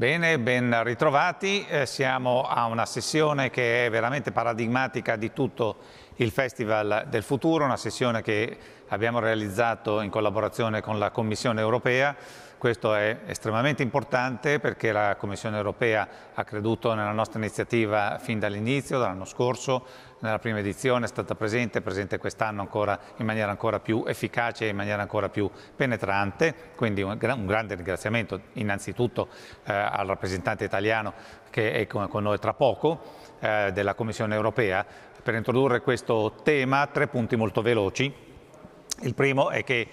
Bene, ben ritrovati. Eh, siamo a una sessione che è veramente paradigmatica di tutto il Festival del Futuro, una sessione che abbiamo realizzato in collaborazione con la Commissione europea questo è estremamente importante perché la Commissione europea ha creduto nella nostra iniziativa fin dall'inizio, dall'anno scorso, nella prima edizione è stata presente, è presente quest'anno in maniera ancora più efficace e in maniera ancora più penetrante, quindi un, un grande ringraziamento innanzitutto eh, al rappresentante italiano che è con, con noi tra poco eh, della Commissione europea per introdurre questo tema, tre punti molto veloci. Il primo è che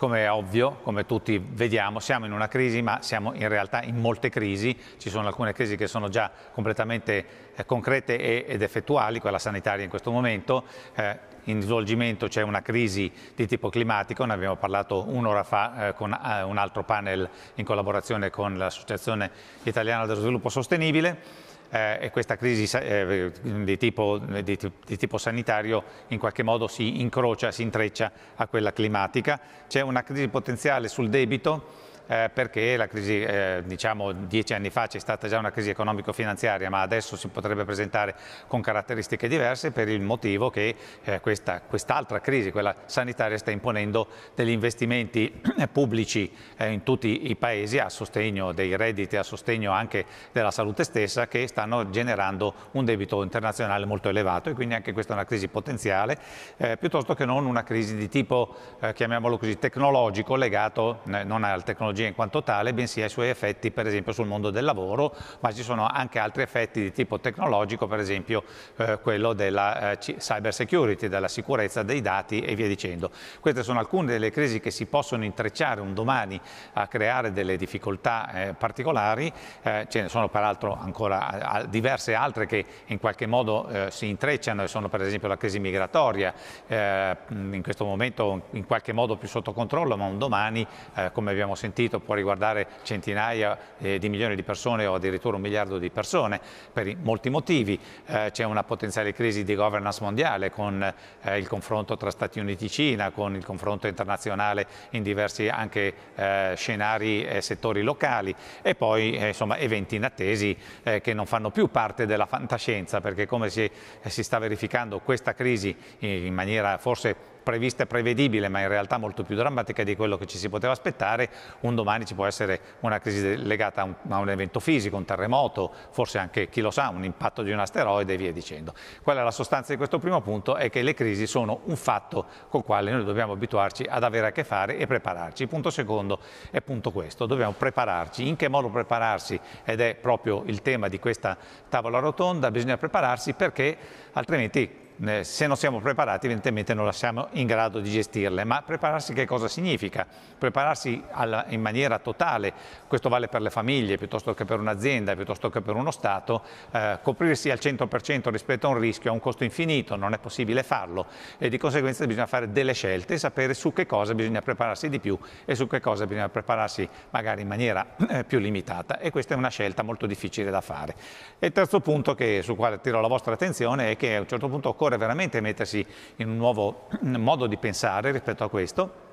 come è ovvio, come tutti vediamo, siamo in una crisi, ma siamo in realtà in molte crisi. Ci sono alcune crisi che sono già completamente eh, concrete ed effettuali, quella sanitaria in questo momento. Eh, in svolgimento c'è una crisi di tipo climatico, ne abbiamo parlato un'ora fa eh, con eh, un altro panel in collaborazione con l'Associazione Italiana dello Sviluppo Sostenibile eh, e questa crisi eh, di, tipo, di, di, tipo, sanitario in qualche modo si incrocia, si intreccia a quella climatica. C'è una crisi potenziale sul debito eh, perché la crisi, eh, diciamo dieci anni fa c'è stata già una crisi economico-finanziaria, ma adesso si potrebbe presentare con caratteristiche diverse per il motivo che eh, quest'altra crisi, quella sanitaria, sta imponendo degli investimenti eh, pubblici eh, in tutti i paesi a sostegno dei redditi, a sostegno anche della salute stessa, che stanno generando un debito internazionale molto elevato e quindi anche questa è una crisi potenziale, eh, piuttosto che non una crisi di tipo, chiamiamolo così, tecnologico, legato non al tecnologico, tecnologia in quanto tale, bensì ai suoi effetti per esempio sul mondo del lavoro, ma ci sono anche altri effetti di tipo tecnologico, per esempio eh, quello della eh, cyber security, della sicurezza dei dati e via dicendo. Queste sono alcune delle crisi che si possono intrecciare un domani a creare delle difficoltà eh, particolari, eh, ce ne sono peraltro ancora diverse altre che in qualche modo eh, si intrecciano, sono per esempio la crisi migratoria, eh, in questo momento in qualche modo più sotto controllo, ma un domani, come abbiamo sentito, conflitto può riguardare centinaia eh, di milioni di persone o addirittura un miliardo di persone per molti motivi. Eh, C'è una potenziale crisi di governance mondiale con eh, il confronto tra Stati Uniti e Cina, con il confronto internazionale in diversi anche eh, scenari e settori locali e poi eh, insomma, eventi inattesi eh, che non fanno più parte della fantascienza perché come si, si sta verificando questa crisi in, in maniera forse prevista e prevedibile, ma in realtà molto più drammatica di quello che ci si poteva aspettare, un domani ci può essere una crisi legata a un, a un evento fisico, un terremoto, forse anche, chi lo sa, un impatto di un asteroide e via dicendo. Qual è la sostanza di questo primo punto? È che le crisi sono un fatto col quale noi dobbiamo abituarci ad avere a che fare e prepararci. Il punto secondo è appunto questo, dobbiamo prepararci. In che modo prepararsi? Ed è proprio il tema di questa tavola rotonda, bisogna prepararsi perché altrimenti eh, se non siamo preparati evidentemente non siamo in grado di gestirle. Ma prepararsi che cosa significa? Prepararsi alla, in maniera totale, questo vale per le famiglie piuttosto che per un'azienda, piuttosto che per uno Stato, eh, coprirsi al 100% rispetto a un rischio ha un costo infinito, non è possibile farlo e di conseguenza bisogna fare delle scelte e sapere su che cosa bisogna prepararsi di più e su che cosa bisogna prepararsi magari in maniera eh, più limitata e questa è una scelta molto difficile da fare. E il terzo punto che, sul quale tiro la vostra attenzione è che a un certo punto occorre occorre veramente mettersi in un nuovo mm, modo di pensare rispetto a questo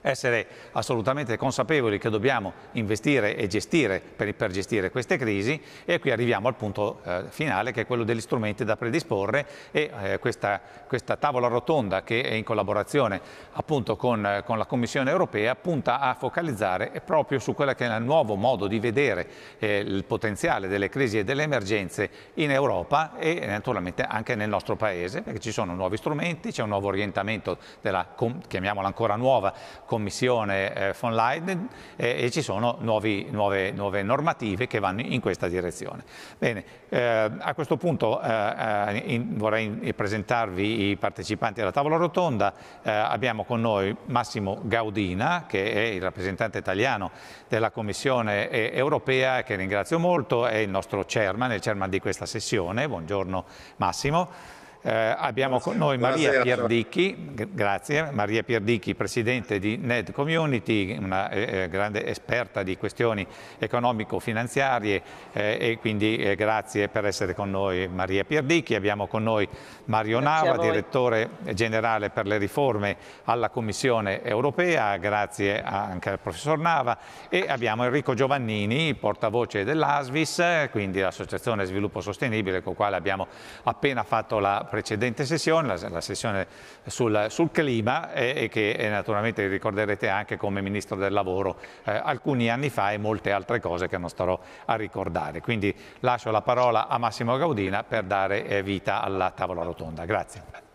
essere assolutamente consapevoli che dobbiamo investire e gestire per, per gestire queste crisi e qui arriviamo al punto eh, finale che è quello degli strumenti da predisporre e eh, questa, questa, tavola rotonda che è in collaborazione appunto con, eh, con, la Commissione europea punta a focalizzare proprio su quello che è il nuovo modo di vedere eh, il potenziale delle crisi e delle emergenze in Europa e naturalmente anche nel nostro Paese perché ci sono nuovi strumenti, c'è un nuovo orientamento della, chiamiamola ancora nuova, Commissione eh, von Leiden e ci sono nuovi, nuove, nuove, normative che vanno in questa direzione. Bene, eh, a questo punto eh, in, vorrei presentarvi i partecipanti alla tavola rotonda. abbiamo con noi Massimo Gaudina, che è il rappresentante italiano della Commissione europea, che ringrazio molto, è il nostro chairman, il chairman di questa sessione. Buongiorno Massimo. Eh, abbiamo con noi Maria Pierdicchi, grazie, Maria Pierdicchi, presidente di NED Community, una eh, eh grande esperta di questioni economico-finanziarie eh, e quindi eh, grazie per essere con noi Maria Pierdicchi. Abbiamo con noi Mario grazie Nava, direttore generale per le riforme alla Commissione europea, grazie anche al professor Nava e abbiamo Enrico Giovannini, portavoce dell'ASVIS, quindi l'Associazione Sviluppo Sostenibile con il quale abbiamo appena fatto la precedente sessione, la, la sessione sul, sul clima e, e, che naturalmente ricorderete anche come Ministro del Lavoro eh, alcuni anni fa e molte altre cose che non starò a ricordare. Quindi lascio la parola a Massimo Gaudina per dare eh, vita alla tavola rotonda. Grazie.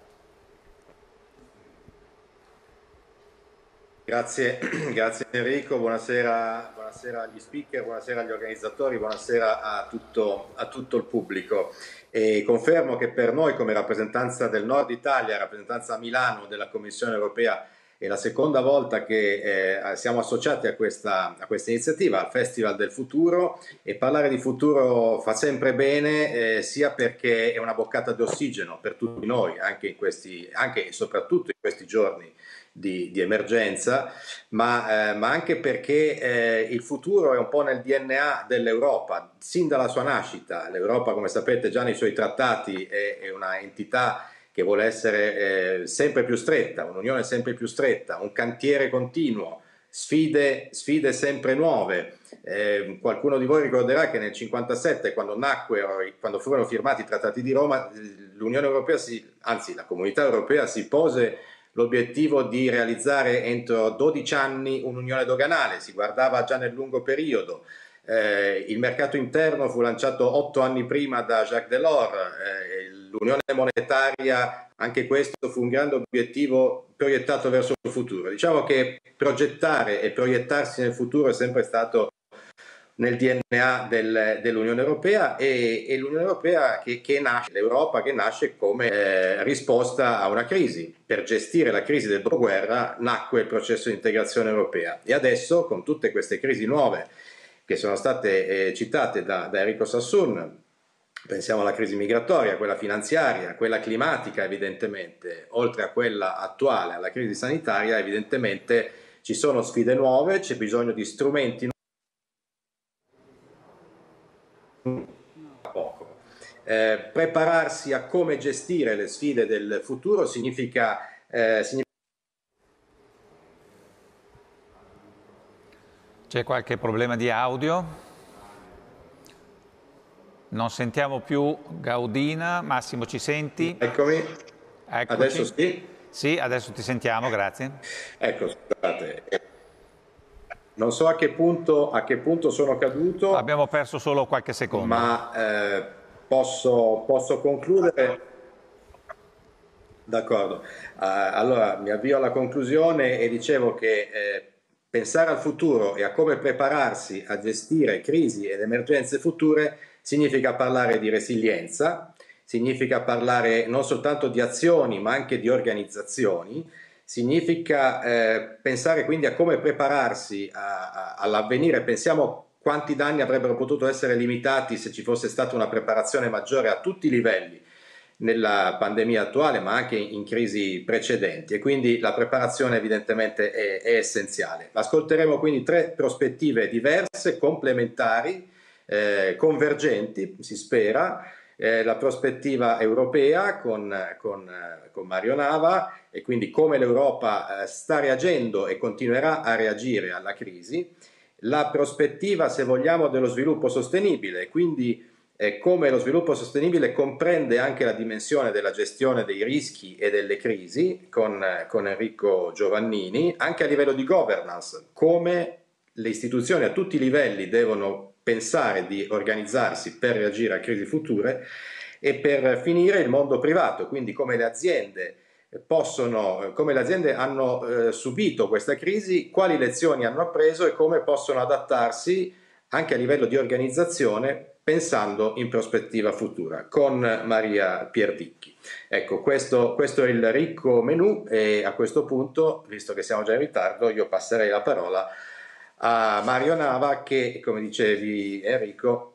Grazie, grazie Enrico, buonasera, buonasera, agli speaker, buonasera agli organizzatori, buonasera a tutto, a tutto il pubblico. E confermo che per noi come rappresentanza del Nord Italia, rappresentanza a Milano della Commissione europea, è la seconda volta che eh, siamo associati a questa, a questa, iniziativa, al Festival del Futuro e parlare di futuro fa sempre bene eh, sia perché è una boccata di ossigeno per tutti noi, anche, in questi, anche e soprattutto in questi giorni di, di emergenza, ma, eh, ma, anche perché eh, il futuro è un po' nel DNA dell'Europa, sin dalla sua nascita. L'Europa, come sapete già nei suoi trattati, è, è una entità che vuole essere eh, sempre più stretta, un'unione sempre più stretta, un cantiere continuo, sfide, sfide sempre nuove. Eh, qualcuno di voi ricorderà che nel 1957, quando nacquero, quando furono firmati i trattati di Roma, l'Unione Europea, si, anzi la comunità europea si pose l'obiettivo di realizzare entro 12 anni un'unione doganale, si guardava già nel lungo periodo. Eh, il mercato interno fu lanciato otto anni prima da Jacques Delors, eh, l'unione monetaria, anche questo fu un grande obiettivo proiettato verso il futuro. Diciamo che progettare e proiettarsi nel futuro è sempre stato nel DNA del, dell'Unione Europea e, e l'Unione Europea che, che, nasce, l'Europa che nasce come eh, risposta a una crisi. Per gestire la crisi del dopoguerra nacque il processo di integrazione europea e adesso con tutte queste crisi nuove che sono state eh, citate da, da Enrico Sassoon, pensiamo alla crisi migratoria, quella finanziaria, quella climatica evidentemente, oltre a quella attuale, alla crisi sanitaria, evidentemente ci sono sfide nuove, c'è bisogno di strumenti nuovi. poco. Eh, prepararsi a come gestire le sfide del futuro significa, eh, significa C'è qualche problema di audio? Non sentiamo più Gaudina. Massimo, ci senti? Eccomi. Eccoci. Adesso sì. Sì, adesso ti sentiamo, grazie. Ecco, scusate. Non so a che punto, a che punto sono caduto. Abbiamo perso solo qualche secondo. Ma eh, posso, posso, concludere. D'accordo. Uh, allora mi avvio alla conclusione e dicevo che eh, pensare al futuro e a come prepararsi a gestire crisi ed emergenze future significa parlare di resilienza, significa parlare non soltanto di azioni ma anche di organizzazioni significa eh, pensare quindi a come prepararsi all'avvenire. Pensiamo quanti danni avrebbero potuto essere limitati se ci fosse stata una preparazione maggiore a tutti i livelli nella pandemia attuale, ma anche in crisi precedenti e quindi la preparazione evidentemente è, è essenziale. Ascolteremo quindi tre prospettive diverse, complementari, eh, convergenti, si spera, eh, la prospettiva europea con, con, eh, con, Mario Nava e quindi come l'Europa eh, sta reagendo e continuerà a reagire alla crisi, la prospettiva, se vogliamo, dello sviluppo sostenibile, quindi eh, come lo sviluppo sostenibile comprende anche la dimensione della gestione dei rischi e delle crisi con, eh, con Enrico Giovannini, anche a livello di governance, come le istituzioni a tutti i livelli devono pensare di organizzarsi per reagire a crisi future e per finire il mondo privato, quindi come le aziende possono, come le aziende hanno eh, subito questa crisi, quali lezioni hanno appreso e come possono adattarsi anche a livello di organizzazione pensando in prospettiva futura con Maria Pierdicchi. Ecco, questo, questo è il ricco menu e a questo punto, visto che siamo già in ritardo, io passerei la parola a a Mario Nava che, come dicevi Enrico,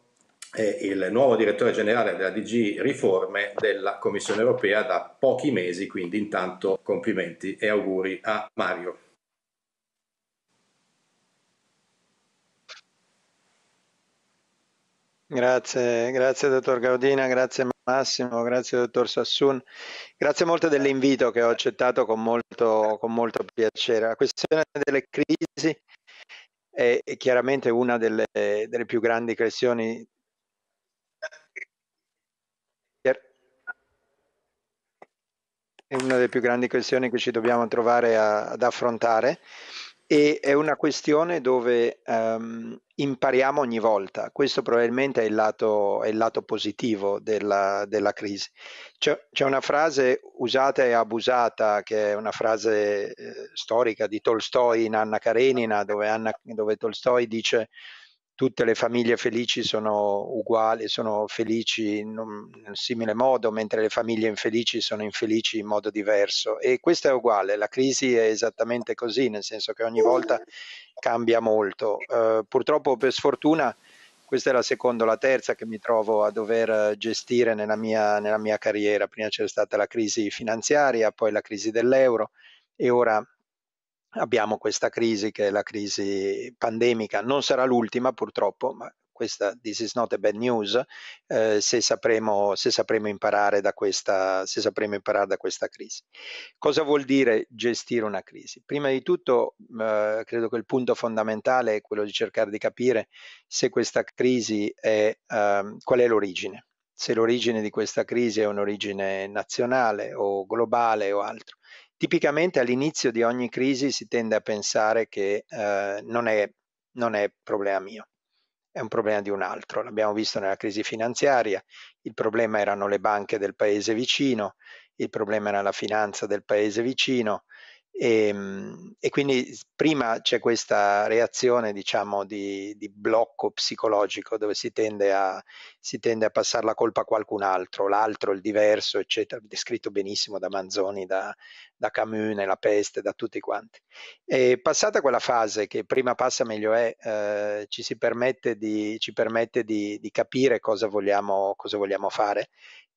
è il nuovo direttore generale della DG Riforme della Commissione europea da pochi mesi, quindi intanto complimenti e auguri a Mario. Grazie, grazie dottor Gaudina, grazie Massimo, grazie dottor Sassun, grazie molto dell'invito che ho accettato con molto, con molto piacere. La questione delle crisi è, chiaramente una delle, delle più grandi creazioni è una delle più grandi questioni che ci dobbiamo trovare a, ad affrontare e è una questione dove um, impariamo ogni volta. Questo probabilmente è il lato, è il lato positivo della, della crisi. C'è, c'è, una frase usata e abusata, che è una frase eh, storica di Tolstoi in Anna Karenina, dove, Anna, dove Tolstoi dice tutte le famiglie felici sono uguali, sono felici in un, in un, simile modo, mentre le famiglie infelici sono infelici in modo diverso. E questo è uguale, la crisi è esattamente così, nel senso che ogni volta cambia molto. Eh, purtroppo, per sfortuna, questa è la seconda o la terza che mi trovo a dover gestire nella mia, nella mia carriera. Prima c'era stata la crisi finanziaria, poi la crisi dell'euro e ora abbiamo questa crisi che è la crisi pandemica, non sarà l'ultima purtroppo, ma questa this is not a bad news, eh, se, sapremo, se, sapremo imparare da questa, se sapremo imparare da questa crisi. Cosa vuol dire gestire una crisi? Prima di tutto mm, eh, credo che il punto fondamentale è quello di cercare di capire se questa crisi è, eh, qual è l'origine, se l'origine di questa crisi è un'origine nazionale o globale o altro Tipicamente all'inizio di ogni crisi si tende a pensare che eh, non, è, non è problema mio, è un problema di un altro. L'abbiamo visto nella crisi finanziaria, il problema erano le banche del paese vicino, il problema era la finanza del paese vicino, e, ehm, e, quindi prima c'è questa reazione diciamo di, di blocco psicologico dove si tende, a, si tende, a, passare la colpa a qualcun altro, l'altro, il diverso, eccetera, descritto benissimo da Manzoni, da, da Camus, nella peste, da tutti quanti. E passata quella fase che prima passa meglio è, eh, ci, permette di, ci permette di, di capire cosa vogliamo, cosa vogliamo fare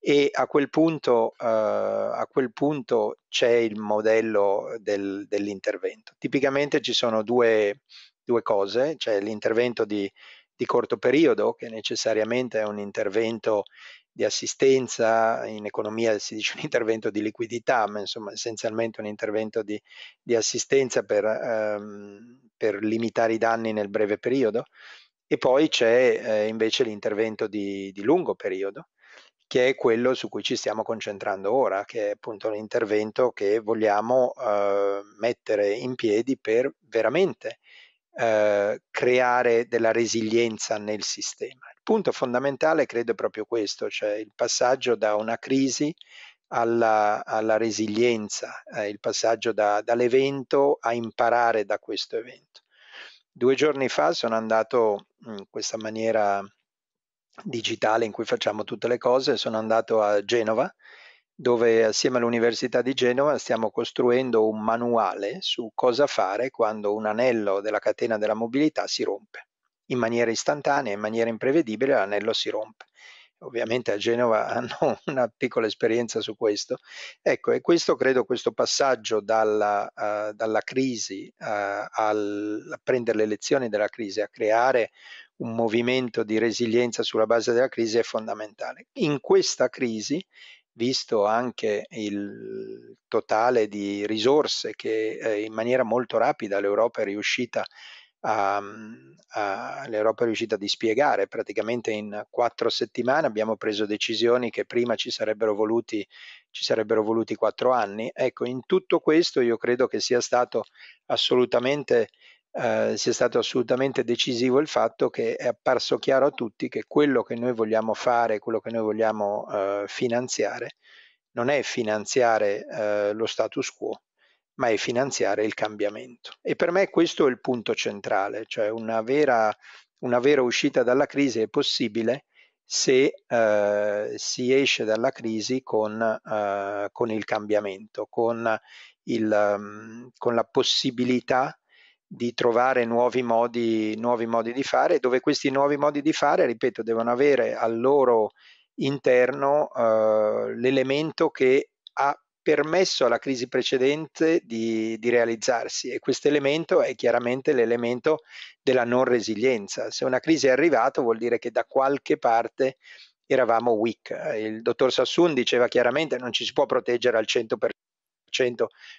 e a quel punto, eh, a quel punto c'è il modello del, dell'intervento. Tipicamente ci sono due, due cose, c'è cioè l'intervento di, di corto periodo che necessariamente è un intervento di assistenza, in economia si dice un intervento di liquidità, ma insomma essenzialmente un intervento di, di assistenza per, ehm, per, limitare i danni nel breve periodo e poi c'è eh, invece l'intervento di, di, lungo periodo che è quello su cui ci stiamo concentrando ora, che è appunto l'intervento che vogliamo eh, mettere in piedi per veramente eh, creare della resilienza nel sistema. Il punto fondamentale credo è proprio questo, cioè il passaggio da una crisi alla, alla resilienza, eh, il passaggio da, dall'evento a imparare da questo evento. Due giorni fa sono andato in questa maniera digitale in cui facciamo tutte le cose, sono andato a Genova dove assieme all'Università di Genova stiamo costruendo un manuale su cosa fare quando un anello della catena della mobilità si rompe. In maniera istantanea, in maniera imprevedibile, l'anello si rompe. Ovviamente a Genova hanno una piccola esperienza su questo. Ecco, e questo credo, questo passaggio dalla, uh, dalla crisi uh, al, a prendere le lezioni dalla crisi, a creare un movimento di resilienza sulla base della crisi è fondamentale. In questa crisi, visto anche il totale di risorse che eh, in maniera molto rapida l'Europa è riuscita a, a, l'Europa è riuscita a dispiegare praticamente in quattro settimane abbiamo preso decisioni che prima ci sarebbero voluti ci sarebbero voluti quattro anni ecco in tutto questo io credo che sia stato assolutamente eh, sia stato assolutamente decisivo il fatto che è apparso chiaro a tutti che quello che noi vogliamo fare, quello che noi vogliamo eh, finanziare, non è finanziare eh, lo status quo, ma è finanziare il cambiamento. E per me questo è il punto centrale, cioè una vera, una vera uscita dalla crisi è possibile se eh, si esce dalla crisi con, eh, con il cambiamento, con, il, mm, con la possibilità di trovare nuovi modi, nuovi modi di fare, dove questi nuovi modi di fare, ripeto, devono avere al loro interno eh, l'elemento che ha permesso alla crisi precedente di, di realizzarsi e questo elemento è chiaramente l'elemento della non resilienza. Se una crisi è arrivata vuol dire che da qualche parte eravamo weak. Il dottor Sassoon diceva chiaramente non ci si può proteggere al 100%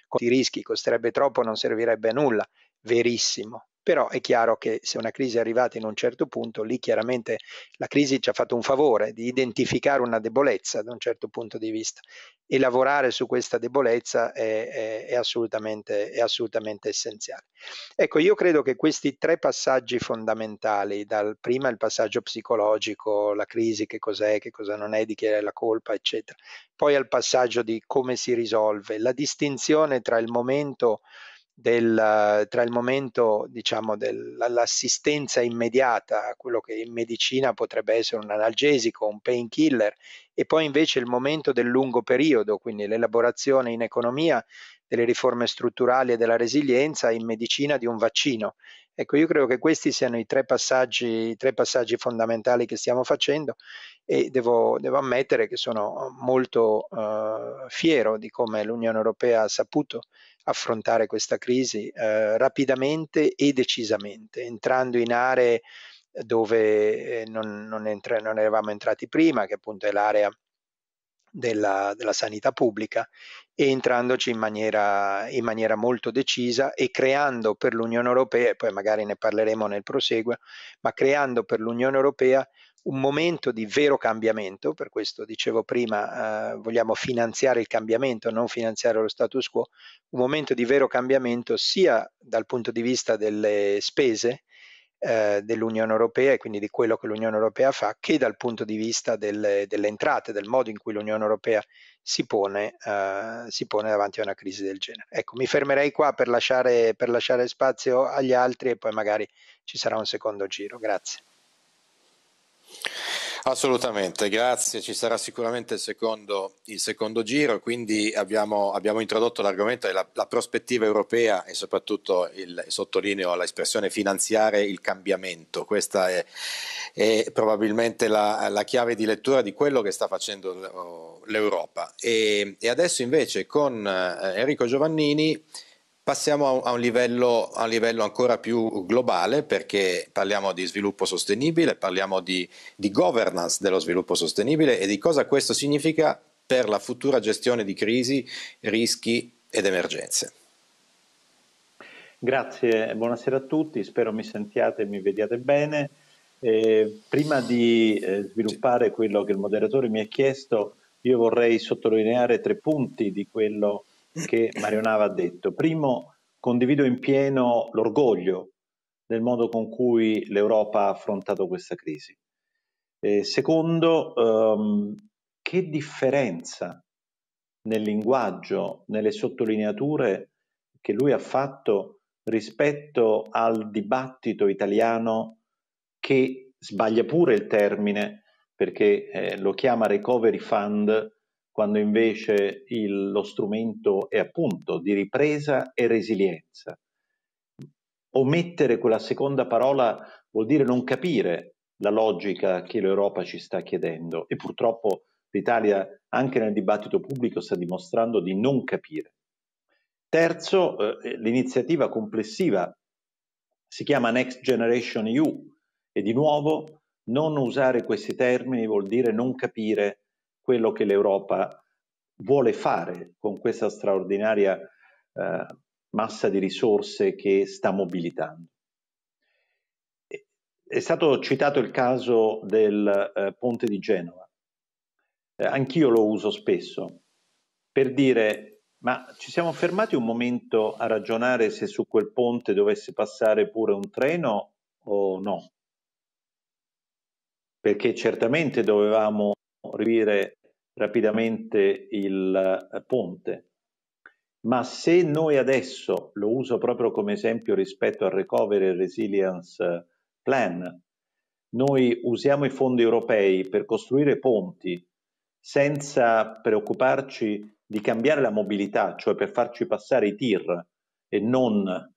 con i rischi, costerebbe troppo, non servirebbe a nulla verissimo. Però è chiaro che se una crisi è arrivata in un certo punto, lì chiaramente la crisi ci ha fatto un favore di identificare una debolezza da un certo punto di vista e lavorare su questa debolezza è, è, è, assolutamente, è assolutamente, essenziale. Ecco, io credo che questi tre passaggi fondamentali, dal prima il passaggio psicologico, la crisi, che cos'è, che cosa non è, di chi è la colpa, eccetera, poi al passaggio di come si risolve, la distinzione tra il momento del, eh, tra il momento diciamo, dell'assistenza immediata a quello che in medicina potrebbe essere un analgesico, un painkiller, e poi invece il momento del lungo periodo, quindi l'elaborazione in economia delle riforme strutturali e della resilienza in medicina di un vaccino. Ecco, io credo che questi siano i tre passaggi, i tre passaggi fondamentali che stiamo facendo e devo, devo ammettere che sono molto eh, fiero di come l'Unione Europea ha saputo affrontare questa crisi eh, rapidamente e decisamente, entrando in aree dove eh, non, non, entra, non eravamo entrati prima, che appunto è l'area della, della, sanità pubblica e entrandoci in maniera, in maniera molto decisa e creando per l'Unione Europea, e poi magari ne parleremo nel proseguo, ma creando per l'Unione Europea un momento di vero cambiamento, per questo dicevo prima eh, vogliamo finanziare il cambiamento, non finanziare lo status quo, un momento di vero cambiamento sia dal punto di vista delle spese eh, dell'Unione Europea e quindi di quello che l'Unione Europea fa, che dal punto di vista delle, delle entrate, del modo in cui l'Unione Europea si pone, eh, si pone, davanti a una crisi del genere. Ecco, mi fermerei qua per lasciare, per lasciare spazio agli altri e poi magari ci sarà un secondo giro. Grazie. Assolutamente, grazie. Ci sarà sicuramente il secondo, il secondo giro, quindi abbiamo, abbiamo introdotto l'argomento della la prospettiva europea e soprattutto, il, sottolineo l'espressione finanziare il cambiamento. Questa è, è probabilmente la, la, chiave di lettura di quello che sta facendo oh, l'Europa. E, e adesso invece con eh, Enrico Giovannini Passiamo a un, livello, a un, livello, ancora più globale perché parliamo di sviluppo sostenibile, parliamo di, di, governance dello sviluppo sostenibile e di cosa questo significa per la futura gestione di crisi, rischi ed emergenze. Grazie, buonasera a tutti, spero mi sentiate e mi vediate bene. Eh, prima di eh, sviluppare quello che il moderatore mi ha chiesto, io vorrei sottolineare tre punti di quello che che Mario Nava ha detto. Primo, condivido in pieno l'orgoglio del modo con cui l'Europa ha affrontato questa crisi. E secondo, um, che differenza nel linguaggio, nelle sottolineature che lui ha fatto rispetto al dibattito italiano che sbaglia pure il termine perché eh, lo chiama recovery fund quando invece il, lo strumento è appunto di ripresa e resilienza. Omettere quella seconda parola vuol dire non capire la logica che l'Europa ci sta chiedendo e purtroppo l'Italia anche nel dibattito pubblico sta dimostrando di non capire. Terzo, eh, eh l'iniziativa complessiva si chiama Next Generation EU e di nuovo non usare questi termini vuol dire non capire quello che l'Europa vuole fare con questa straordinaria eh, massa di risorse che sta mobilitando. È stato citato il caso del eh, ponte di Genova. Eh, anch'io lo uso spesso per dire ma ci siamo fermati un momento a ragionare se su quel ponte dovesse passare pure un treno o no? Perché certamente dovevamo rivire rapidamente il eh, ponte. Ma se noi adesso lo uso proprio come esempio rispetto al Recovery and Resilience eh, Plan, noi usiamo i fondi europei per costruire ponti senza preoccuparci di cambiare la mobilità, cioè per farci passare i tir e non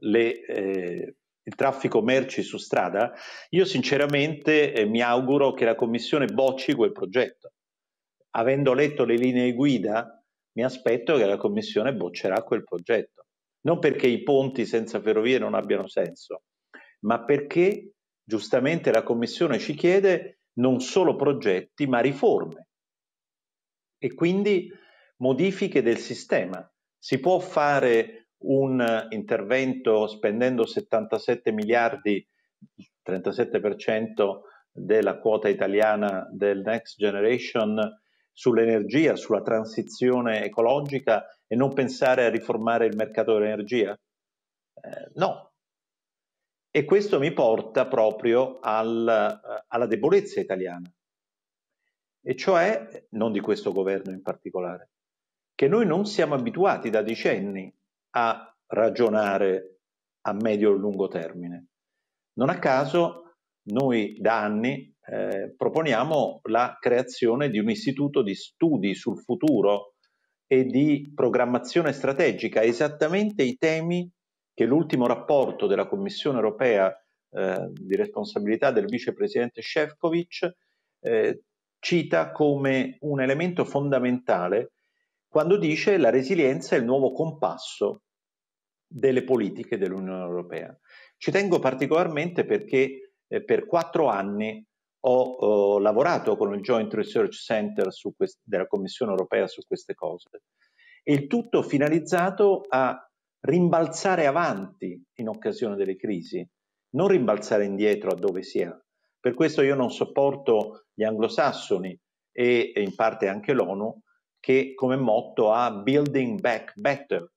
le eh, il traffico merci su strada, io sinceramente eh, mi auguro che la Commissione bocci quel progetto. Avendo letto le linee guida, mi aspetto che la Commissione boccerà quel progetto. Non perché i ponti senza ferrovie non abbiano senso, ma perché giustamente la Commissione ci chiede non solo progetti, ma riforme. E quindi modifiche del sistema. Si può fare un intervento spendendo 77 miliardi, il 37% della quota italiana del Next Generation sull'energia, sulla transizione ecologica e non pensare a riformare il mercato dell'energia? Eh, no. E questo mi porta proprio al, eh, alla debolezza italiana, e cioè non di questo governo in particolare, che noi non siamo abituati da decenni a ragionare a medio e lungo termine. Non a caso noi da anni eh, proponiamo la creazione di un istituto di studi sul futuro e di programmazione strategica, esattamente i temi che l'ultimo rapporto della Commissione europea eh, di responsabilità del vicepresidente Shevkovic eh, cita come un elemento fondamentale quando dice la resilienza è il nuovo compasso delle politiche dell'Unione Europea. Ci tengo particolarmente perché eh, per quattro anni ho, ho lavorato con il Joint Research Center della Commissione Europea su queste cose. il tutto finalizzato a rimbalzare avanti in occasione delle crisi, non rimbalzare indietro a dove si è. Per questo io non sopporto gli anglosassoni e, e in parte anche l'ONU che come motto ha Building Back Better,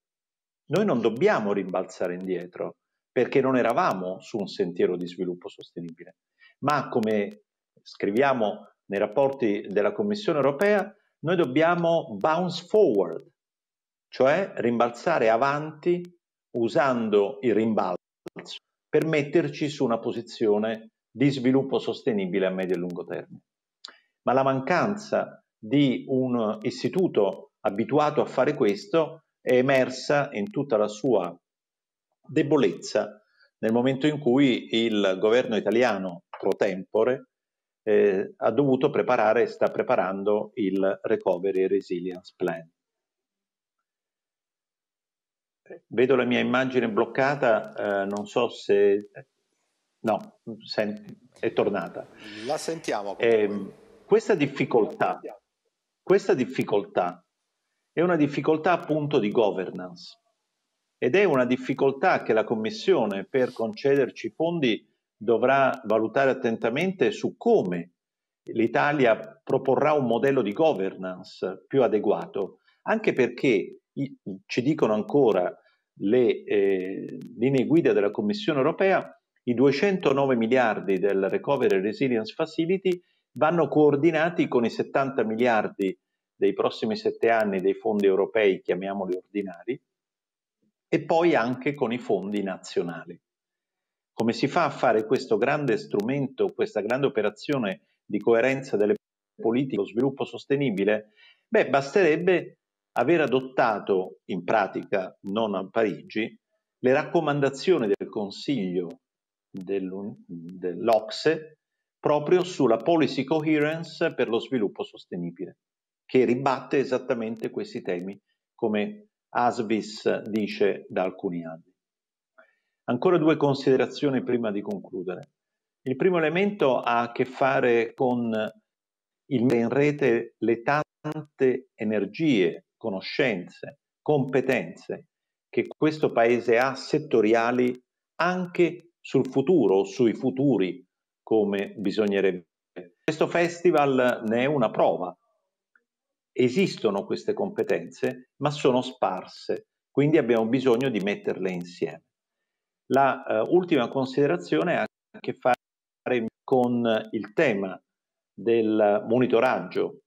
noi non dobbiamo rimbalzare indietro perché non eravamo su un sentiero di sviluppo sostenibile, ma come scriviamo nei rapporti della Commissione europea, noi dobbiamo bounce forward, cioè rimbalzare avanti usando il rimbalzo per metterci su una posizione di sviluppo sostenibile a medio e lungo termine. Ma la mancanza di un istituto abituato a fare questo è emersa in tutta la sua debolezza nel momento in cui il governo italiano pro tempore eh, ha dovuto preparare e sta preparando il Recovery and Resilience Plan. Vedo la mia immagine bloccata, eh, non so se... No, è tornata. La sentiamo. Eh, questa difficoltà, questa difficoltà è una difficoltà appunto di governance ed è una difficoltà che la Commissione per concederci fondi dovrà valutare attentamente su come l'Italia proporrà un modello di governance più adeguato, anche perché ci dicono ancora le eh, linee guida della Commissione europea, i 209 miliardi del Recovery Resilience Facility vanno coordinati con i 70 miliardi dei prossimi sette anni dei fondi europei, chiamiamoli ordinari, e poi anche con i fondi nazionali. Come si fa a fare questo grande strumento, questa grande operazione di coerenza delle politiche, lo sviluppo sostenibile? Beh, basterebbe aver adottato in pratica, non a Parigi, le raccomandazioni del Consiglio dell'Ocse proprio sulla policy coherence per lo sviluppo sostenibile che ribatte esattamente questi temi, come Asbis dice da alcuni anni. Ancora due considerazioni prima di concludere. Il primo elemento ha a che fare con il mettere in rete le tante energie, conoscenze, competenze che questo paese ha settoriali anche sul futuro sui futuri, come bisognerebbe. Questo festival ne è una prova, esistono queste competenze, ma sono sparse, quindi abbiamo bisogno di metterle insieme. La eh, ultima considerazione ha a che fare con il tema del monitoraggio,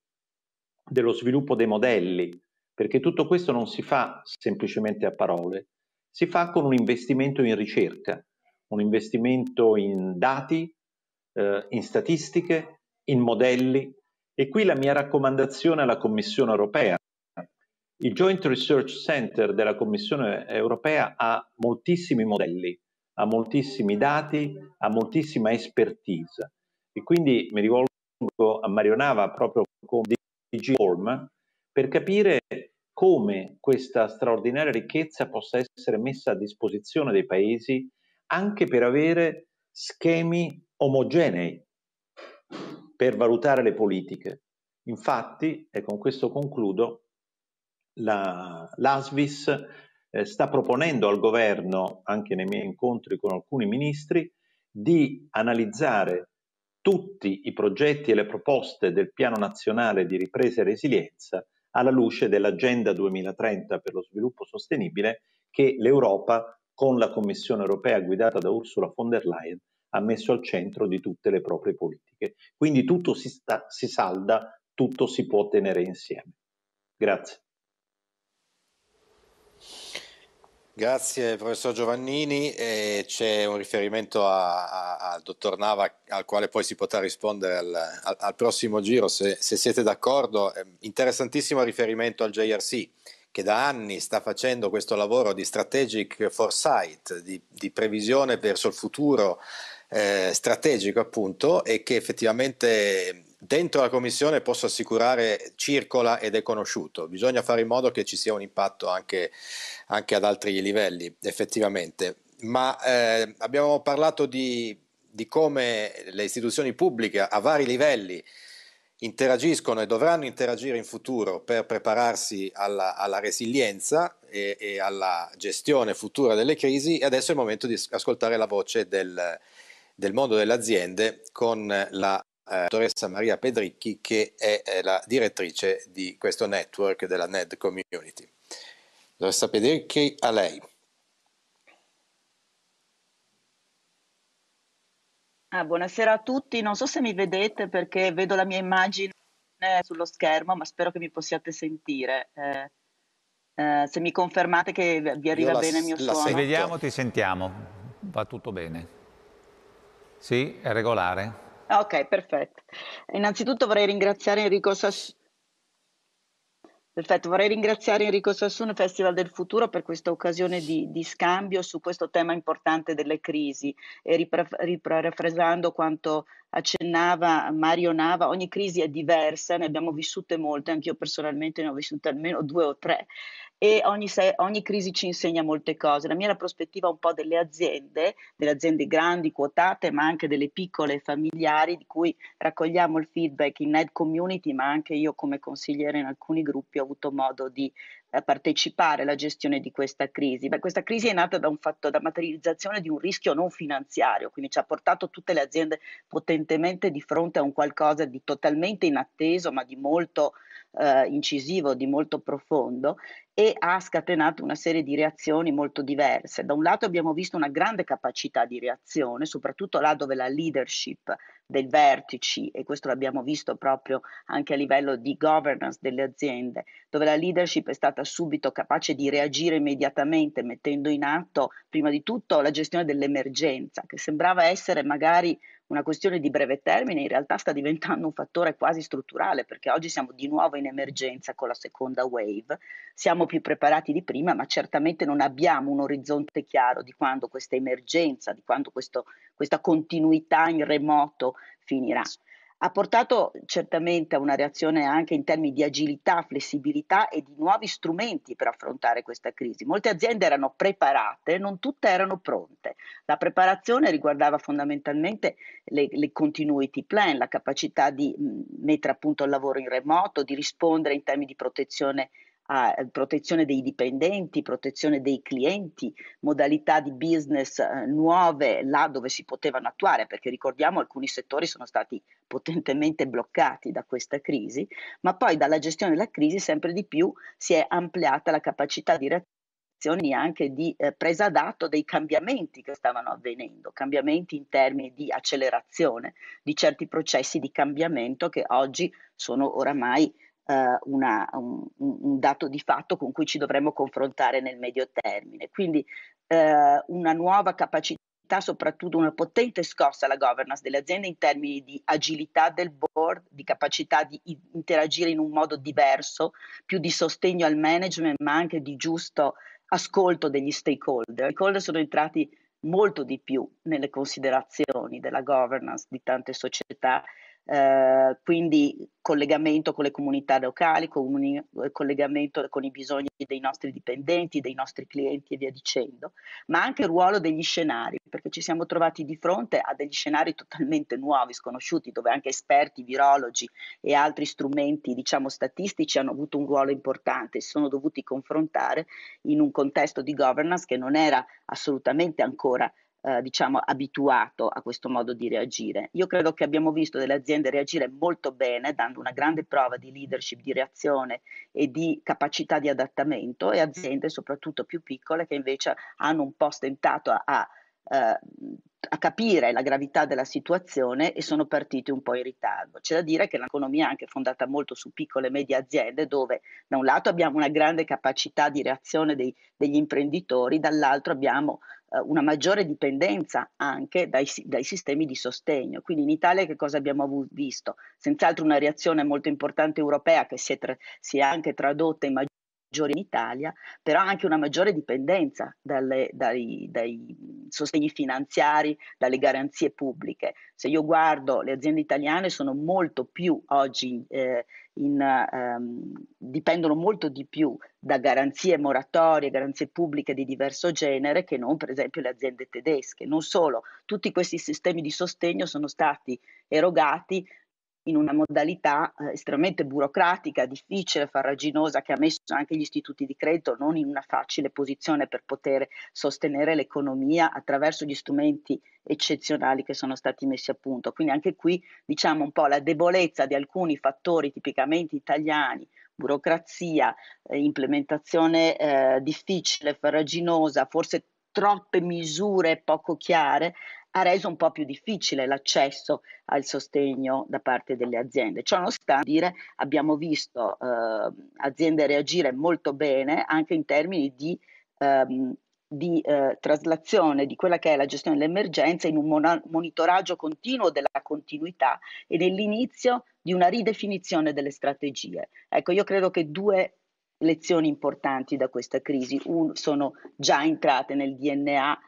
dello sviluppo dei modelli, perché tutto questo non si fa semplicemente a parole, si fa con un investimento in ricerca, un investimento in dati, eh, in statistiche, in modelli, e qui la mia raccomandazione alla Commissione europea. Il Joint Research Center della Commissione europea ha moltissimi modelli, ha moltissimi dati, ha moltissima expertise. E quindi mi rivolgo a Marionava proprio con DigiForm per capire come questa straordinaria ricchezza possa essere messa a disposizione dei paesi anche per avere schemi omogenei per valutare le politiche. Infatti, e con questo concludo, la, l'ASVIS eh, sta proponendo al governo, anche nei miei incontri con alcuni ministri, di analizzare tutti i progetti e le proposte del Piano Nazionale di Ripresa e Resilienza alla luce dell'Agenda 2030 per lo sviluppo sostenibile che l'Europa, con la Commissione europea guidata da Ursula von der Leyen, ha messo al centro di tutte le proprie politiche. Quindi tutto si, sta, si salda, tutto si può tenere insieme. Grazie. Grazie professor Giovannini, eh, c'è un riferimento al dottor Nava al quale poi si potrà rispondere al, al, al prossimo giro se, se siete d'accordo. Eh, interessantissimo riferimento al JRC che da anni sta facendo questo lavoro di strategic foresight, di, di previsione verso il futuro eh, strategico appunto e che effettivamente dentro la commissione posso assicurare circola ed è conosciuto. Bisogna fare in modo che ci sia un impatto anche, anche ad altri livelli, effettivamente. Ma eh, abbiamo parlato di, di, come le istituzioni pubbliche a vari livelli interagiscono e dovranno interagire in futuro per prepararsi alla, alla resilienza e, e, alla gestione futura delle crisi e adesso è il momento di ascoltare la voce del, eh, del mondo delle aziende con la eh, dottoressa Maria Pedricchi che è eh, la direttrice di questo network della NED Community. Dottoressa Pedricchi, a lei. Ah, buonasera a tutti, non so se mi vedete perché vedo la mia immagine sullo schermo, ma spero che mi possiate sentire. Eh, eh, se mi confermate che vi arriva la, bene il mio suono. Se vediamo, ti sentiamo, va tutto bene. Sì, è regolare. Ah, ok, perfetto. Innanzitutto vorrei ringraziare Enrico Sassuolo. Perfetto, vorrei ringraziare Enrico Sassone, Festival del Futuro, per questa occasione di, di, scambio su questo tema importante delle crisi e riparafrasando quanto accennava Mario Nava, ogni crisi è diversa, ne abbiamo vissute molte, anch'io personalmente ne ho vissute almeno due o tre e ogni, ogni, crisi ci insegna molte cose. La mia è la prospettiva un po' delle aziende, delle aziende grandi, quotate, ma anche delle piccole familiari di cui raccogliamo il feedback in Ed Community, ma anche io come consigliere in alcuni gruppi ho avuto modo di partecipare alla gestione di questa crisi? Beh, questa crisi è nata da un fatto, da materializzazione di un rischio non finanziario, quindi ci ha portato tutte le aziende potentemente di fronte a un qualcosa di totalmente inatteso, ma di molto eh, incisivo, di molto profondo e ha scatenato una serie di reazioni molto diverse. Da un lato abbiamo visto una grande capacità di reazione, soprattutto là dove la leadership dei vertici, e questo l'abbiamo visto proprio anche a livello di governance delle aziende, dove la leadership è stata subito capace di reagire immediatamente mettendo in atto prima di tutto la gestione dell'emergenza, che sembrava essere magari una questione di breve termine in realtà sta diventando un fattore quasi strutturale perché oggi siamo di nuovo in emergenza con la seconda wave, siamo più preparati di prima ma certamente non abbiamo un orizzonte chiaro di quando questa emergenza, di quando questo, questa continuità in remoto finirà ha portato certamente a una reazione anche in termini di agilità, flessibilità e di nuovi strumenti per affrontare questa crisi. Molte aziende erano preparate, non tutte erano pronte. La preparazione riguardava fondamentalmente le, le continuity plan, la capacità di mm, mettere a punto il lavoro in remoto, di rispondere in termini di protezione a eh, protezione dei dipendenti, protezione dei clienti, modalità di business eh, nuove là dove si potevano attuare, perché ricordiamo alcuni settori sono stati potentemente bloccati da questa crisi, ma poi dalla gestione della crisi sempre di più si è ampliata la capacità di reazione anche di eh, presa d'atto dei cambiamenti che stavano avvenendo, cambiamenti in termini di accelerazione di certi processi di cambiamento che oggi sono oramai eh, una, un, un, dato di fatto con cui ci dovremmo confrontare nel medio termine. Quindi eh, una nuova capacità soprattutto una potente scossa alla governance delle aziende in termini di agilità del board, di capacità di interagire in un modo diverso, più di sostegno al management, ma anche di giusto ascolto degli stakeholder. I stakeholder sono entrati molto di più nelle considerazioni della governance di tante società eh, quindi collegamento con le comunità locali, comuni- eh, collegamento con i bisogni dei nostri dipendenti, dei nostri clienti e via dicendo, ma anche il ruolo degli scenari, perché ci siamo trovati di fronte a degli scenari totalmente nuovi, sconosciuti, dove anche esperti, virologi e altri strumenti, diciamo, statistici hanno avuto un ruolo importante, si sono dovuti confrontare in un contesto di governance che non era assolutamente ancora eh, diciamo, abituato a questo modo di reagire. Io credo che abbiamo visto delle aziende reagire molto bene, dando una grande prova di leadership, di reazione e di capacità di adattamento, e aziende soprattutto più piccole che invece hanno un po' stentato a, a, eh, a capire la gravità della situazione e sono partite un po' in ritardo. C'è da dire che l'economia è anche fondata molto su piccole e medie aziende dove da un lato abbiamo una grande capacità di reazione dei, degli imprenditori, dall'altro abbiamo eh, una maggiore dipendenza anche dai, dai, sistemi di sostegno. Quindi in Italia che cosa abbiamo visto? Senz'altro una reazione molto importante europea che si è, tra, si è anche tradotta in maggiore in Italia, però anche una maggiore dipendenza dalle, dai, dai, sostegni finanziari, dalle garanzie pubbliche. Se io guardo, le aziende italiane sono molto più oggi, eh, in, ehm, dipendono molto di più da garanzie moratorie, garanzie pubbliche di diverso genere che non per esempio le aziende tedesche. Non solo, tutti questi sistemi di sostegno sono stati erogati in una modalità eh, estremamente burocratica, difficile, farraginosa, che ha messo anche gli istituti di credito non in una facile posizione per poter sostenere l'economia attraverso gli strumenti eccezionali che sono stati messi a punto. Quindi anche qui diciamo un po' la debolezza di alcuni fattori tipicamente italiani, burocrazia, eh, implementazione eh, difficile, farraginosa, forse troppe misure poco chiare ha reso un po' più difficile l'accesso al sostegno da parte delle aziende. Ciò nonostante dire, abbiamo visto eh, aziende reagire molto bene anche in termini di, ehm, di eh, traslazione di quella che è la gestione dell'emergenza in un mon- monitoraggio continuo della continuità e nell'inizio di una ridefinizione delle strategie. Ecco, io credo che due lezioni importanti da questa crisi un, sono già entrate nel DNA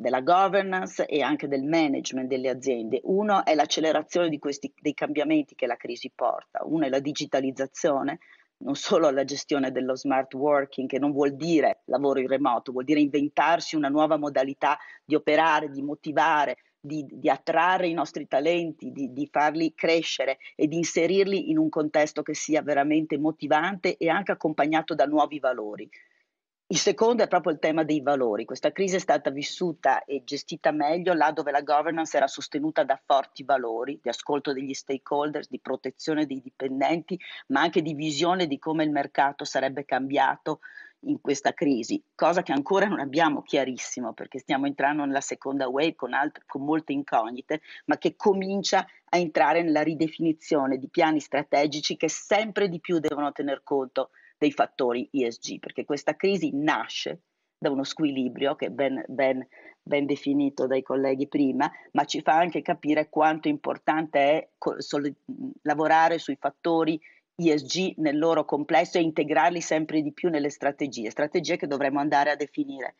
della governance e anche del management delle aziende. Uno è l'accelerazione questi, dei cambiamenti che la crisi porta, uno è la digitalizzazione, non solo la gestione dello smart working, che non vuol dire lavoro in remoto, vuol dire inventarsi una nuova modalità di operare, di motivare, di, di attrarre i nostri talenti, di, di farli crescere e di inserirli in un contesto che sia veramente motivante e anche accompagnato da nuovi valori. Il secondo è proprio il tema dei valori. Questa crisi è stata vissuta e gestita meglio là dove la governance era sostenuta da forti valori di ascolto degli stakeholders, di protezione dei dipendenti, ma anche di visione di come il mercato sarebbe cambiato in questa crisi, cosa che ancora non abbiamo chiarissimo perché stiamo entrando nella seconda wave con, alt- con molte incognite, ma che comincia a entrare nella ridefinizione di piani strategici che sempre di più devono tener conto dei fattori ESG, perché questa crisi nasce da uno squilibrio che è ben, ben, ben definito dai colleghi prima, ma ci fa anche capire quanto importante è sol- lavorare sui fattori ISG nel loro complesso e integrarli sempre di più nelle strategie, strategie che dovremmo andare a definire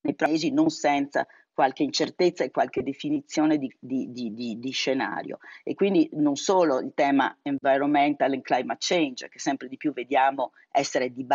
nei paesi non senza qualche incertezza e qualche definizione di, di, di, di, scenario. E quindi non solo il tema environmental and climate change, che sempre di più vediamo essere di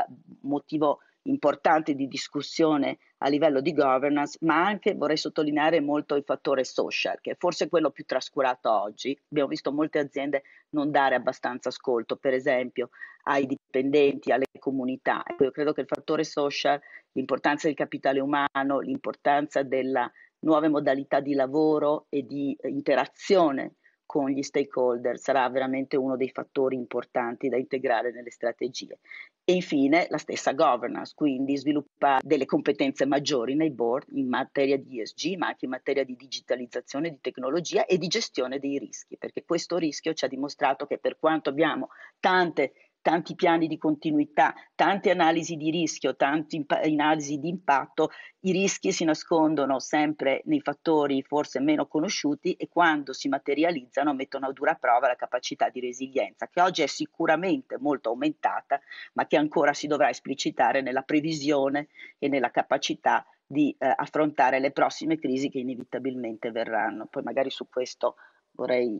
motivo importante di discussione a livello di governance, ma anche vorrei sottolineare molto il fattore social, che è forse quello più trascurato oggi. Abbiamo visto molte aziende non dare abbastanza ascolto, per esempio, ai dipendenti, alle comunità. Ecco, io credo che il fattore social, l'importanza del capitale umano, l'importanza della nuove modalità di lavoro e di interazione con gli stakeholder sarà veramente uno dei fattori importanti da integrare nelle strategie. E infine la stessa governance, quindi sviluppare delle competenze maggiori nei board in materia di ESG, ma anche in materia di digitalizzazione, di tecnologia e di gestione dei rischi, perché questo rischio ci ha dimostrato che per quanto abbiamo tante tanti piani di continuità, tante analisi di rischio, tante imp- analisi di impatto, i rischi si nascondono sempre nei fattori forse meno conosciuti e quando si materializzano mettono a dura prova la capacità di resilienza, che oggi è sicuramente molto aumentata, ma che ancora si dovrà esplicitare nella previsione e nella capacità di eh, affrontare le prossime crisi che inevitabilmente verranno. Poi magari su questo vorrei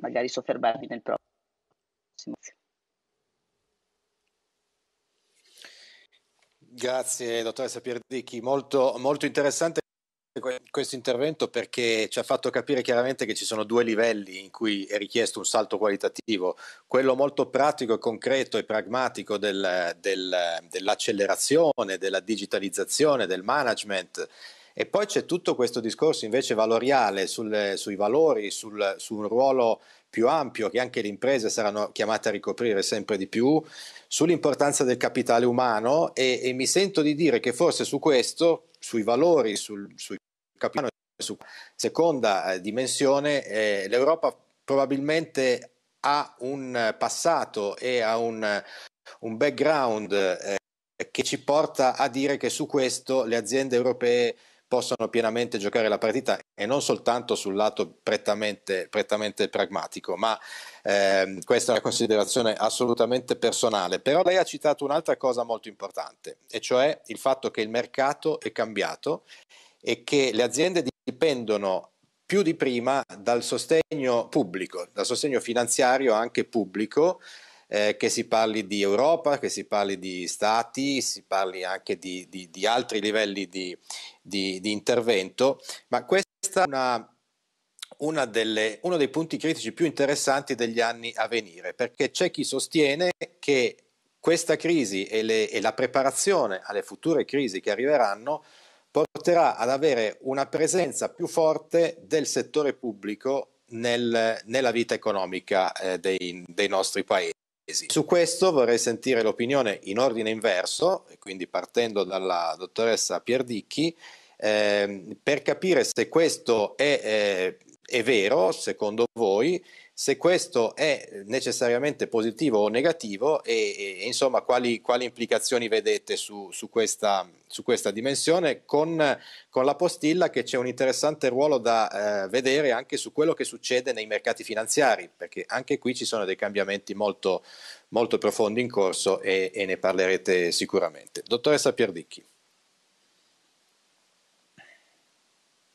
magari soffermarmi nel prossimo. Grazie dottoressa Pierdicchi, molto, molto interessante questo intervento perché ci ha fatto capire chiaramente che ci sono due livelli in cui è richiesto un salto qualitativo, quello molto pratico, concreto e pragmatico del, del, dell'accelerazione, della digitalizzazione, del management e poi c'è tutto questo discorso invece valoriale sul, sui valori, sul, su un ruolo più ampio che anche le imprese saranno chiamate a ricoprire sempre di più, sull'importanza del capitale umano e, e mi sento di dire che forse su questo, sui valori, sul, sul capitale umano, su seconda eh, dimensione, eh, l'Europa probabilmente ha un passato e ha un, un background eh, che ci porta a dire che su questo le aziende europee possano pienamente giocare la partita e non soltanto sul lato prettamente, prettamente pragmatico, ma ehm, questa è una considerazione assolutamente personale. Però lei ha citato un'altra cosa molto importante, e cioè il fatto che il mercato è cambiato e che le aziende dipendono più di prima dal sostegno pubblico, dal sostegno finanziario anche pubblico eh, che si parli di Europa, che si parli di Stati, si parli anche di, di, di altri livelli di, di, intervento, ma questa è una, una delle, uno dei punti critici più interessanti degli anni a venire, perché c'è chi sostiene che questa crisi e, le, e la preparazione alle future crisi che arriveranno porterà ad avere una presenza più forte del settore pubblico nel, nella vita economica eh, dei, dei, nostri paesi. Su questo vorrei sentire l'opinione in ordine inverso, quindi partendo dalla dottoressa Pierdicchi, eh, per capire se questo è, eh, è vero, secondo voi, se questo è necessariamente positivo o negativo e, e insomma quali, quali, implicazioni vedete su, su, questa, su questa, dimensione con, con, la postilla che c'è un interessante ruolo da eh, vedere anche su quello che succede nei mercati finanziari perché anche qui ci sono dei cambiamenti molto, molto profondi in corso e, e ne parlerete sicuramente. Dottoressa Pierdicchi.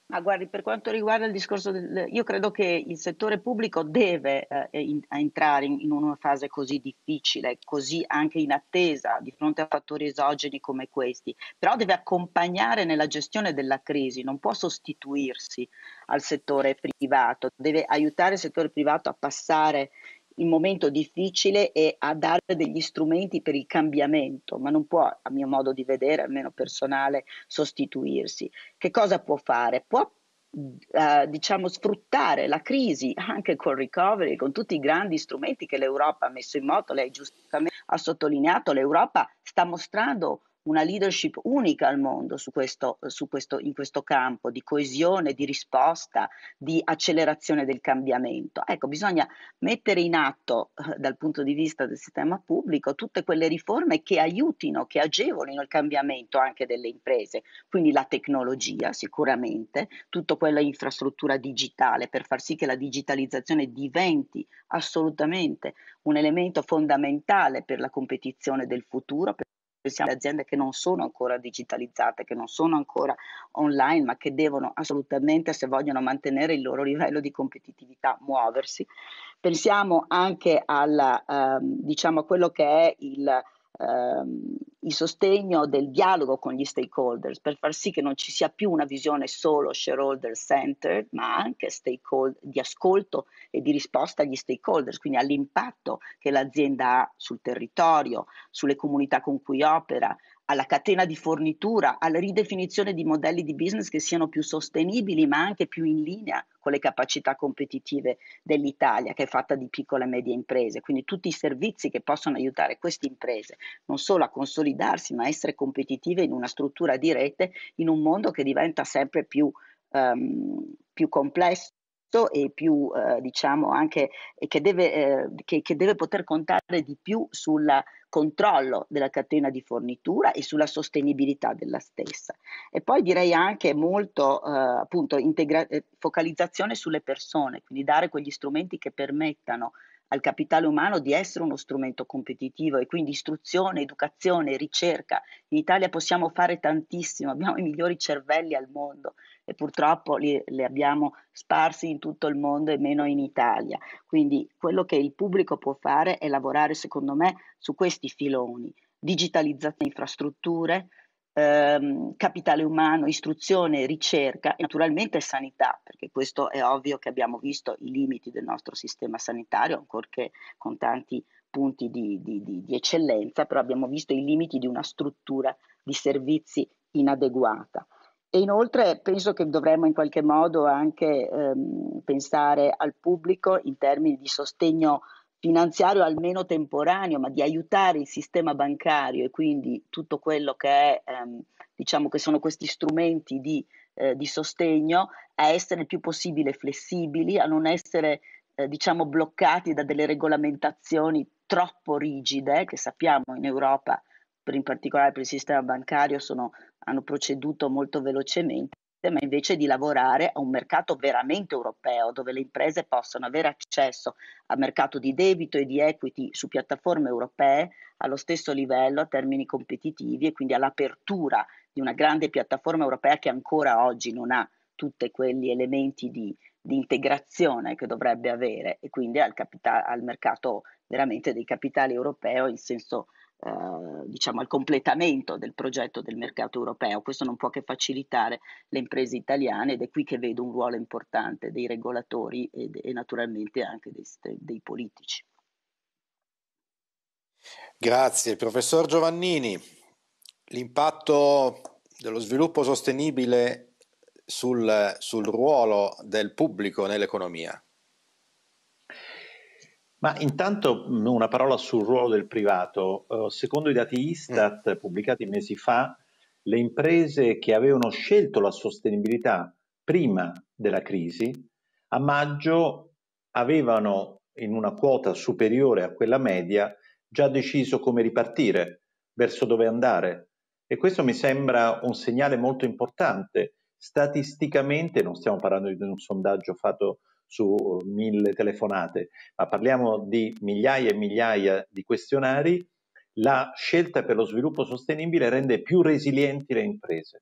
Ma guardi, per quanto riguarda il discorso, del, io credo che il settore pubblico deve eh, in, entrare in, in, una fase così difficile, così anche in attesa di fronte a fattori esogeni come questi, però deve accompagnare nella gestione della crisi, non può sostituirsi al settore privato, deve aiutare il settore privato a passare il momento difficile e a dare degli strumenti per il cambiamento, ma non può, a mio modo di vedere, almeno personale, sostituirsi. Che cosa può fare? Può Uh, diciamo, sfruttare la crisi anche col recovery, con tutti i grandi strumenti che l'Europa ha messo in moto. Lei giustamente ha sottolineato, l'Europa sta mostrando una leadership unica al mondo su questo, su questo, in questo campo di coesione, di risposta, di accelerazione del cambiamento. Ecco, bisogna mettere in atto eh, dal punto di vista del sistema pubblico tutte quelle riforme che aiutino, che agevolino il cambiamento anche delle imprese, quindi la tecnologia sicuramente, tutta quella infrastruttura digitale per far sì che la digitalizzazione diventi assolutamente un elemento fondamentale per la competizione del futuro pensiamo alle aziende che non sono ancora digitalizzate, che non sono ancora online, ma che devono assolutamente, se vogliono mantenere il loro livello di competitività, muoversi. Pensiamo anche alla, ehm, diciamo a quello che è il, ehm, il sostegno del dialogo con gli stakeholders per far sì che non ci sia più una visione solo shareholder centered, ma anche di ascolto e di risposta agli stakeholders, quindi all'impatto che l'azienda ha sul territorio, sulle comunità con cui opera, alla catena di fornitura, alla ridefinizione di modelli di business che siano più sostenibili ma anche più in linea con le capacità competitive dell'Italia che è fatta di piccole e medie imprese. Quindi tutti i servizi che possono aiutare queste imprese non solo a consolidarsi ma a essere competitive in una struttura di rete in un mondo che diventa sempre più, um, più complesso giusto e più, eh, diciamo, anche che deve, eh, che, che deve poter contare di più sul controllo della catena di fornitura e sulla sostenibilità della stessa. E poi direi anche molto eh, appunto integra- eh, focalizzazione sulle persone, quindi dare quegli strumenti che permettano al capitale umano di essere uno strumento competitivo e quindi istruzione, educazione, ricerca. In Italia possiamo fare tantissimo, abbiamo i migliori cervelli al mondo e purtroppo li, li abbiamo sparsi in tutto il mondo e meno in Italia. Quindi quello che il pubblico può fare è lavorare secondo me su questi filoni, digitalizzazione infrastrutture, ehm, capitale umano, istruzione, ricerca e naturalmente sanità, perché questo è ovvio che abbiamo visto i limiti del nostro sistema sanitario, ancorché con tanti punti di, di, di, di eccellenza, però abbiamo visto i limiti di una struttura di servizi inadeguata. E inoltre penso che dovremmo in qualche modo anche ehm, pensare al pubblico in termini di sostegno finanziario almeno temporaneo, ma di aiutare il sistema bancario e quindi tutto quello che è, ehm, diciamo che sono questi strumenti di, eh, di, sostegno a essere il più possibile flessibili, a non essere eh, diciamo bloccati da delle regolamentazioni troppo rigide che sappiamo in Europa, per in particolare per il sistema bancario, sono, hanno proceduto molto velocemente ma invece di lavorare a un mercato veramente europeo dove le imprese possono avere accesso a mercato di debito e di equity su piattaforme europee allo stesso livello a termini competitivi e quindi all'apertura di una grande piattaforma europea che ancora oggi non ha tutti quegli elementi di, di integrazione che dovrebbe avere e quindi al, capita- al mercato veramente dei capitali europeo in senso Ehm, diciamo al completamento del progetto del mercato europeo. Questo non può che facilitare le imprese italiane ed è qui che vedo un ruolo importante dei regolatori e, e naturalmente anche dei, dei politici. Grazie, professor Giovannini. L'impatto dello sviluppo sostenibile sul, sul ruolo del pubblico nell'economia. Ma intanto mm, una parola sul ruolo del privato. Eh, secondo i dati Istat mm. pubblicati mesi fa, le imprese che avevano scelto la sostenibilità prima della crisi, a maggio avevano in una quota superiore a quella media già deciso come ripartire, verso dove andare. E questo mi sembra un segnale molto importante. Statisticamente, non stiamo parlando di un sondaggio fatto su uh, mille telefonate, ma parliamo di migliaia e migliaia di questionari, la scelta per lo sviluppo sostenibile rende più resilienti le imprese,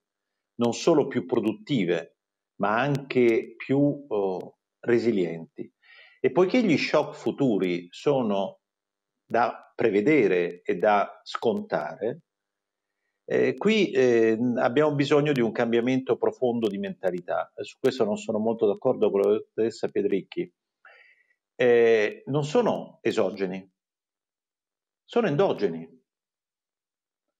non solo più produttive, ma anche più oh, resilienti. E poiché gli shock futuri sono da prevedere e da scontare, eh, qui eh, abbiamo bisogno di un cambiamento profondo di mentalità. Eh, su questo non sono molto d'accordo con la dottoressa Piedricchi. Eh, non sono esogeni, sono endogeni.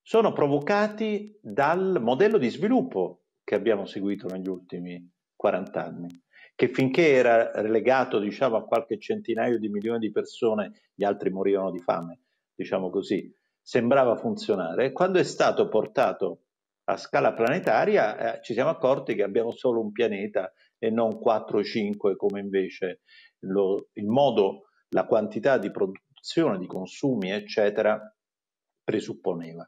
Sono provocati dal modello di sviluppo che abbiamo seguito negli ultimi 40 anni, che finché era relegato diciamo, a qualche centinaio di milioni di persone, gli altri morivano di fame, diciamo così sembrava funzionare, quando è stato portato a scala planetaria eh, ci siamo accorti che abbiamo solo un pianeta e non 4 o 5 come invece lo, il modo, la quantità di produzione, di consumi, eccetera, presupponeva.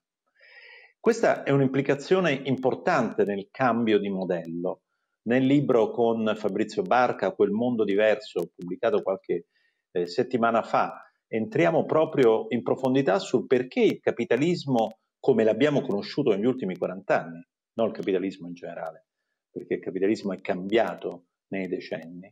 Questa è un'implicazione importante nel cambio di modello. Nel libro con Fabrizio Barca, Quel mondo diverso, pubblicato qualche eh, settimana fa, entriamo proprio in profondità sul perché il capitalismo come l'abbiamo conosciuto negli ultimi 40 anni, non il capitalismo in generale, perché il capitalismo è cambiato nei decenni,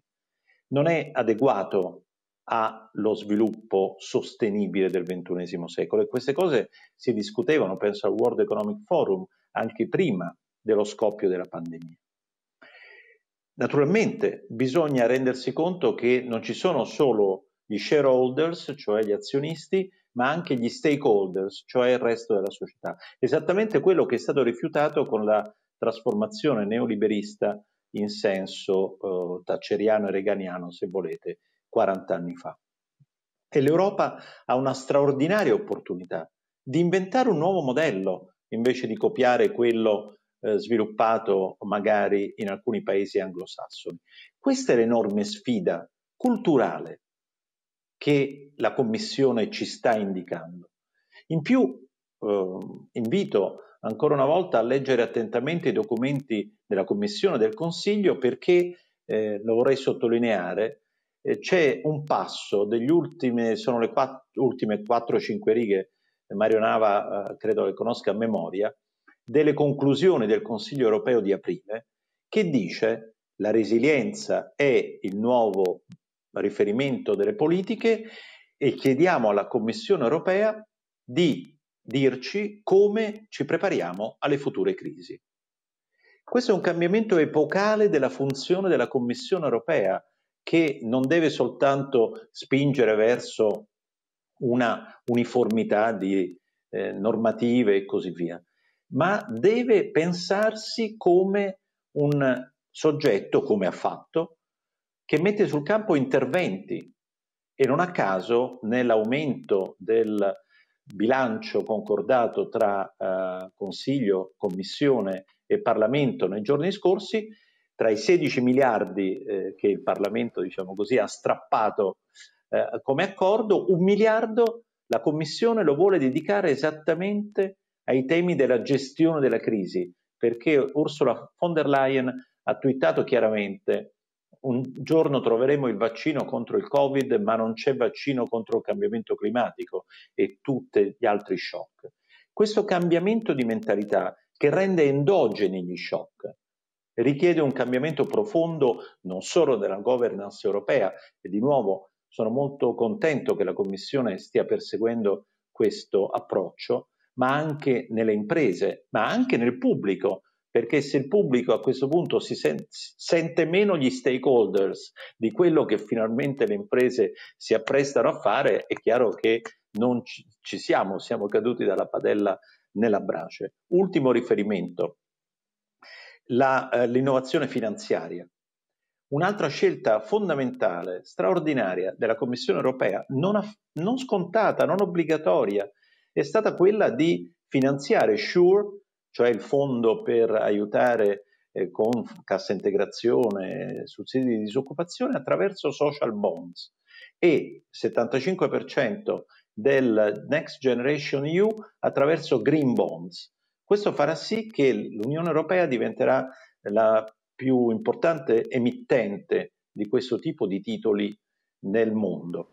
non è adeguato allo sviluppo sostenibile del XXI secolo e queste cose si discutevano, penso al World Economic Forum, anche prima dello scoppio della pandemia. Naturalmente bisogna rendersi conto che non ci sono solo gli shareholders, cioè gli azionisti, ma anche gli stakeholders, cioè il resto della società. Esattamente quello che è stato rifiutato con la trasformazione neoliberista in senso eh, tacceriano e reganiano, se volete, 40 anni fa. E l'Europa ha una straordinaria opportunità di inventare un nuovo modello invece di copiare quello eh, sviluppato magari in alcuni paesi anglosassoni. Questa è l'enorme sfida culturale che la Commissione ci sta indicando. In più eh, invito ancora una volta a leggere attentamente i documenti della Commissione e del Consiglio perché, eh, lo vorrei sottolineare, eh, c'è un passo degli ultimi, sono le quatt ultime 4-5 righe, eh, Mario Nava eh, credo le conosca a memoria, delle conclusioni del Consiglio europeo di aprile che dice la resilienza è il nuovo riferimento delle politiche e chiediamo alla Commissione europea di dirci come ci prepariamo alle future crisi. Questo è un cambiamento epocale della funzione della Commissione europea che non deve soltanto spingere verso una uniformità di eh, normative e così via, ma deve pensarsi come un soggetto, come ha fatto, che mette sul campo interventi e non a caso nell'aumento del bilancio concordato tra eh, Consiglio, Commissione e Parlamento nei giorni scorsi, tra i 16 miliardi eh, che il Parlamento diciamo così, ha strappato eh, come accordo, un miliardo la Commissione lo vuole dedicare esattamente ai temi della gestione della crisi, perché Ursula von der Leyen ha twittato chiaramente un giorno troveremo il vaccino contro il Covid, ma non c'è vaccino contro il cambiamento climatico e tutti gli altri shock. Questo cambiamento di mentalità che rende endogeni gli shock richiede un cambiamento profondo non solo della governance europea e di nuovo sono molto contento che la Commissione stia perseguendo questo approccio, ma anche nelle imprese, ma anche nel pubblico, perché se il pubblico a questo punto si sente, sente meno gli stakeholders di quello che finalmente le imprese si apprestano a fare, è chiaro che non ci, ci siamo, siamo caduti dalla padella nella brace. Ultimo riferimento, la, eh, l'innovazione finanziaria. Un'altra scelta fondamentale, straordinaria della Commissione europea, non, aff- non scontata, non obbligatoria, è stata quella di finanziare Sure cioè il fondo per aiutare eh, con cassa integrazione, sussidi di disoccupazione attraverso social bonds e 75% del Next Generation EU attraverso green bonds. Questo farà sì che l'Unione Europea diventerà la più importante emittente di questo tipo di titoli nel mondo.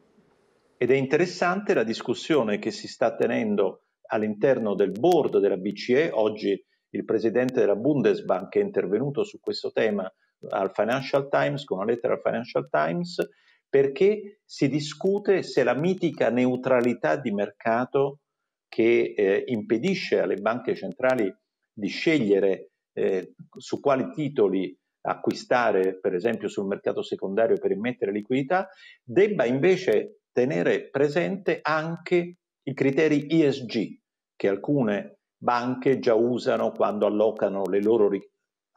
Ed è interessante la discussione che si sta tenendo all'interno del board della BCE, oggi il presidente della Bundesbank è intervenuto su questo tema al Financial Times, con una lettera al Financial Times, perché si discute se la mitica neutralità di mercato che eh, impedisce alle banche centrali di scegliere eh, su quali titoli acquistare, per esempio sul mercato secondario per immettere liquidità, debba invece tenere presente anche i criteri ESG, che alcune banche già usano quando allocano le loro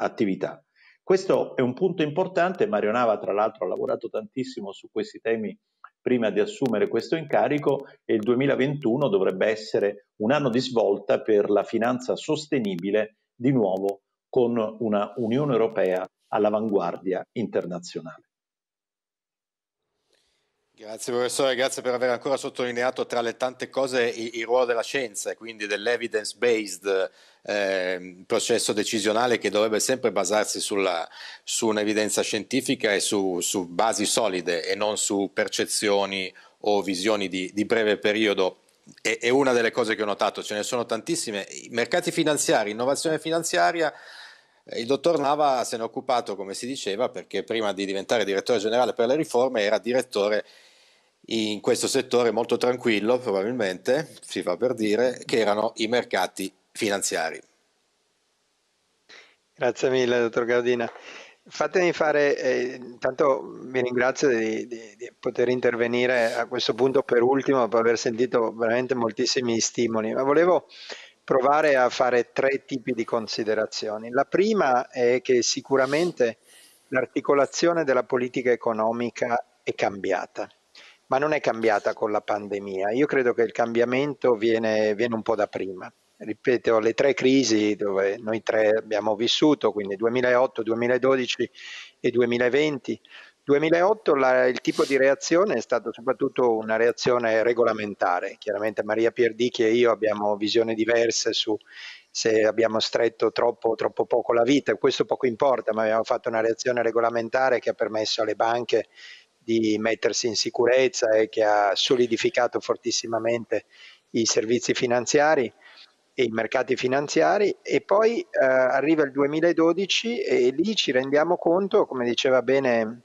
attività. Questo è un punto importante, Mario Nava tra l'altro ha lavorato tantissimo su questi temi prima di assumere questo incarico e il 2021 dovrebbe essere un anno di svolta per la finanza sostenibile di nuovo con una Unione Europea all'avanguardia internazionale. Grazie professore, grazie per aver ancora sottolineato tra le tante cose il, il ruolo della scienza e quindi dell'evidence based eh, processo decisionale che dovrebbe sempre basarsi sulla, su un'evidenza scientifica e su, su, basi solide e non su percezioni o visioni di, di breve periodo. E, è una delle cose che ho notato, ce ne sono tantissime. I mercati finanziari, innovazione finanziaria. Il dottor Nava se n'è occupato, come si diceva, perché prima di diventare direttore generale per le riforme era direttore in questo settore molto tranquillo, probabilmente, si fa per dire, che erano i mercati finanziari. Grazie mille, dottor Gaudina. Fatemi fare, eh, intanto vi ringrazio di, di, di, poter intervenire a questo punto per ultimo, dopo aver sentito veramente moltissimi stimoli, ma volevo provare a fare tre tipi di considerazioni. La prima è che sicuramente l'articolazione della politica economica è cambiata ma non è cambiata con la pandemia. Io credo che il cambiamento viene, viene un po' da prima. Ripeto, le tre crisi dove noi tre abbiamo vissuto, quindi 2008, 2012 e 2020, 2008 la, il tipo di reazione è stata soprattutto una reazione regolamentare. Chiaramente Maria Pierdichi e io abbiamo visioni diverse su se abbiamo stretto troppo troppo poco la vita, questo poco importa, ma abbiamo fatto una reazione regolamentare che ha permesso alle banche di mettersi in sicurezza e che ha solidificato fortissimamente i servizi finanziari e i mercati finanziari e poi eh, arriva il 2012 e lì ci rendiamo conto, come diceva bene il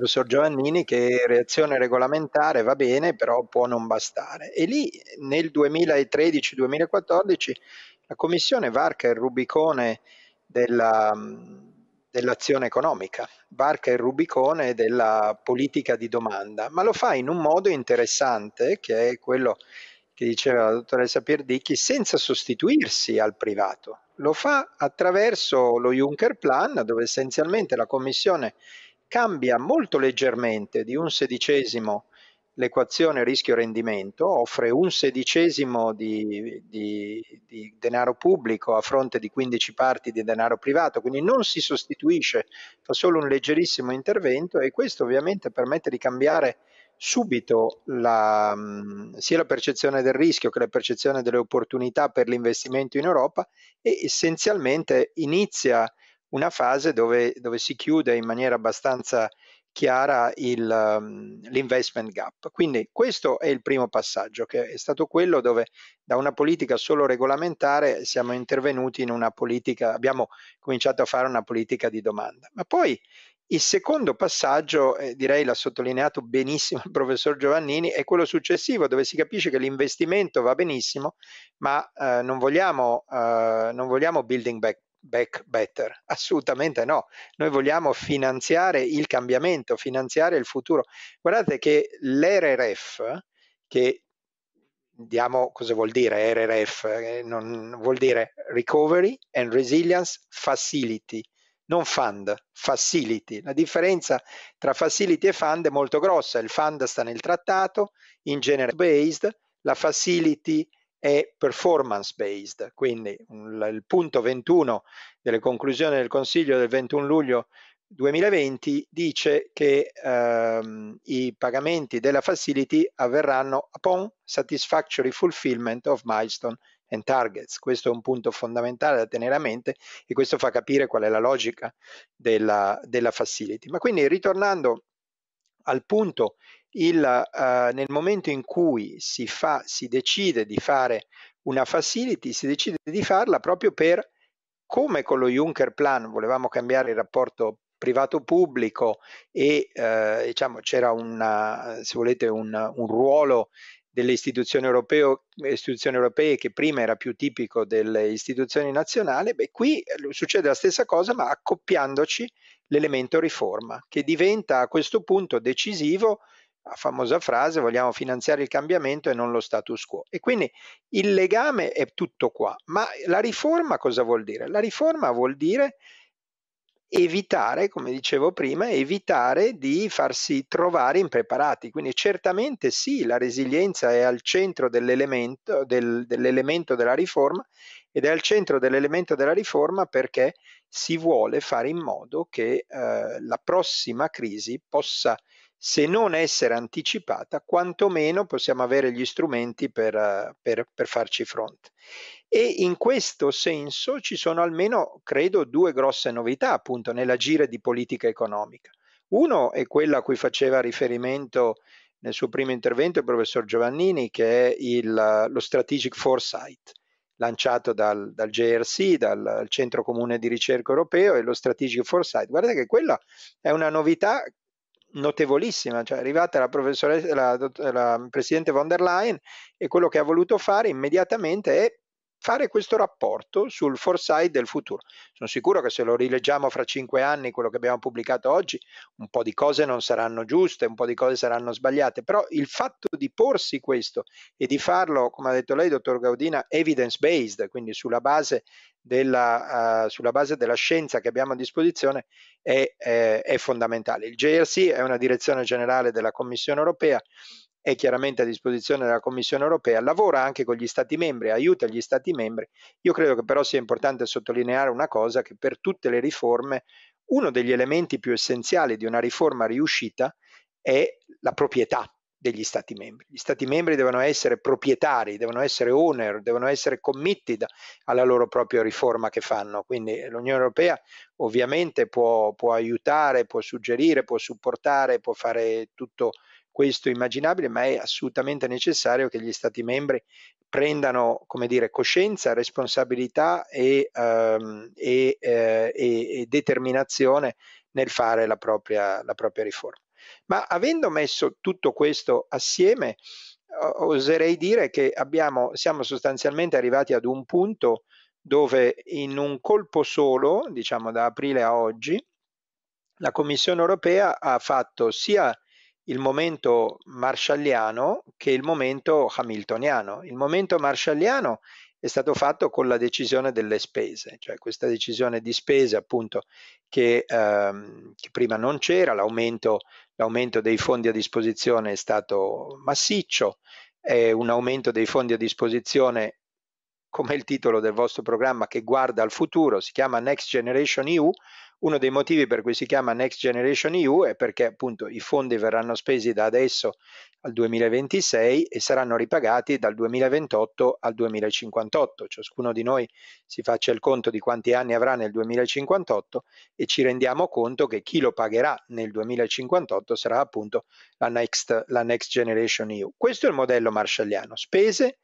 professor Giovannini, che reazione regolamentare va bene, però può non bastare. E lì nel 2013-2014 la Commissione varca il Rubicone della dell'azione economica, varca il Rubicone della politica di domanda, ma lo fa in un modo interessante, che è quello che diceva la dottoressa Pierdicchi, senza sostituirsi al privato. Lo fa attraverso lo Juncker Plan, dove essenzialmente la Commissione cambia molto leggermente di un sedicesimo l'equazione rischio-rendimento offre un sedicesimo di, di, di, denaro pubblico a fronte di 15 parti di denaro privato, quindi non si sostituisce, fa solo un leggerissimo intervento e questo ovviamente permette di cambiare subito la, sia la percezione del rischio che la percezione delle opportunità per l'investimento in Europa e essenzialmente inizia una fase dove, dove si chiude in maniera abbastanza chiara il, um, l'investment gap. Quindi questo è il primo passaggio, che è stato quello dove da una politica solo regolamentare siamo intervenuti in una politica, abbiamo cominciato a fare una politica di domanda. Ma poi il secondo passaggio, eh, direi l'ha sottolineato benissimo il professor Giovannini, è quello successivo dove si capisce che l'investimento va benissimo, ma eh, non, vogliamo, eh, non, vogliamo, building back back better. Assolutamente no. Noi vogliamo finanziare il cambiamento, finanziare il futuro. Guardate che l'RRF, che diamo cosa vuol dire RRF, eh, non, vuol dire Recovery and Resilience Facility, non fund, facility. La differenza tra facility e fund è molto grossa, il fund sta nel trattato, in genere based, la facility è è performance based, quindi il punto 21 delle conclusioni del Consiglio del 21 luglio 2020 dice che ehm, i pagamenti della facility avverranno upon satisfactory fulfillment of milestone and targets. Questo è un punto fondamentale da tenere a mente e questo fa capire qual è la logica della, della facility. Ma quindi ritornando al punto il, eh, nel momento in cui si, fa, si decide di fare una facility, si decide di farla proprio per, come con lo Juncker Plan volevamo cambiare il rapporto privato pubblico e eh, diciamo c'era una, se volete, un, un ruolo delle istituzioni, europeo, istituzioni, europee che prima era più tipico delle istituzioni nazionali, beh, qui succede la stessa cosa ma accoppiandoci l'elemento riforma che diventa a questo punto decisivo famosa frase vogliamo finanziare il cambiamento e non lo status quo. E quindi il legame è tutto qua. Ma la riforma cosa vuol dire? La riforma vuol dire evitare, come dicevo prima, evitare di farsi trovare impreparati. Quindi certamente sì, la resilienza è al centro dell'elemento, del, dell'elemento della riforma ed è al centro dell'elemento della riforma perché si vuole fare in modo che eh, la prossima crisi possa se non essere anticipata, quantomeno possiamo avere gli strumenti per, per, per farci fronte. E in questo senso ci sono almeno, credo, due grosse novità appunto nell'agire di politica economica. Uno è quello a cui faceva riferimento nel suo primo intervento il professor Giovannini, che è il, lo Strategic Foresight, lanciato dal, dal JRC, dal Centro Comune di Ricerca Europeo, e lo Strategic Foresight. Guardate che quella è una novità notevolissima, cioè è arrivata la, professoressa, la, la presidente von der Leyen e quello che ha voluto fare immediatamente è fare questo rapporto sul foresight del futuro. Sono sicuro che se lo rileggiamo fra cinque anni, quello che abbiamo pubblicato oggi, un po' di cose non saranno giuste, un po' di cose saranno sbagliate, però il fatto di porsi questo e di farlo, come ha detto lei, dottor Gaudina, evidence based, quindi sulla base della, uh, sulla base della scienza che abbiamo a disposizione è, è, eh, è fondamentale. Il JRC è una direzione generale della Commissione europea è chiaramente a disposizione della Commissione europea, lavora anche con gli Stati membri, aiuta gli Stati membri. Io credo che però sia importante sottolineare una cosa, che per tutte le riforme uno degli elementi più essenziali di una riforma riuscita è la proprietà degli Stati membri. Gli Stati membri devono essere proprietari, devono essere owner, devono essere committed alla loro propria riforma che fanno. Quindi l'Unione Europea ovviamente può, può aiutare, può suggerire, può supportare, può fare tutto questo immaginabile, ma è assolutamente necessario che gli Stati membri prendano come dire, coscienza, responsabilità e, ehm, e, eh, e, e determinazione nel fare la propria, la propria riforma. Ma avendo messo tutto questo assieme, oserei dire che abbiamo, siamo sostanzialmente arrivati ad un punto dove in un colpo solo, diciamo da aprile a oggi, la Commissione europea ha fatto sia il momento marshalliano che il momento hamiltoniano. Il momento marshalliano è stato fatto con la decisione delle spese, cioè questa decisione di spese appunto che, ehm, che prima non c'era, l'aumento, l'aumento dei fondi a disposizione è stato massiccio, è un aumento dei fondi a disposizione come il titolo del vostro programma che guarda al futuro, si chiama Next Generation EU, uno dei motivi per cui si chiama Next Generation EU è perché appunto i fondi verranno spesi da adesso al 2026 e saranno ripagati dal 2028 al 2058. Ciascuno di noi si faccia il conto di quanti anni avrà nel 2058 e ci rendiamo conto che chi lo pagherà nel 2058 sarà appunto la Next, la next Generation EU. Questo è il modello marshalliano, spese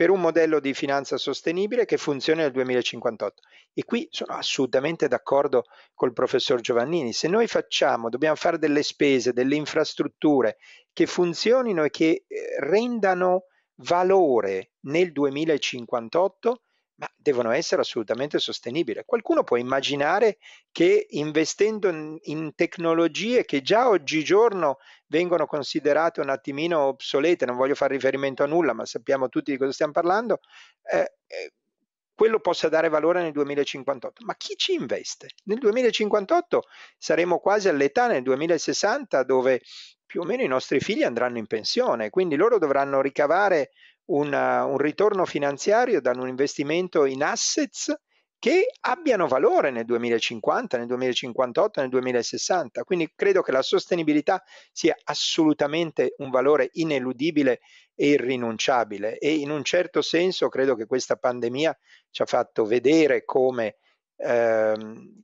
per un modello di finanza sostenibile che funzioni nel 2058. E qui sono assolutamente d'accordo col professor Giovannini. Se noi facciamo, dobbiamo fare delle spese, delle infrastrutture che funzionino e che eh, rendano valore nel 2058, ma devono essere assolutamente sostenibili. Qualcuno può immaginare che investendo in, in, tecnologie che già oggigiorno vengono considerate un attimino obsolete, non voglio fare riferimento a nulla, ma sappiamo tutti di cosa stiamo parlando, eh, eh quello possa dare valore nel 2058. Ma chi ci investe? Nel 2058 saremo quasi all'età, nel 2060, dove più o meno i nostri figli andranno in pensione, quindi loro dovranno ricavare una, un ritorno finanziario da un investimento in assets che abbiano valore nel 2050, nel 2058, nel 2060. Quindi credo che la sostenibilità sia assolutamente un valore ineludibile e irrinunciabile e in un certo senso credo che questa pandemia ci ha fatto vedere come ehm,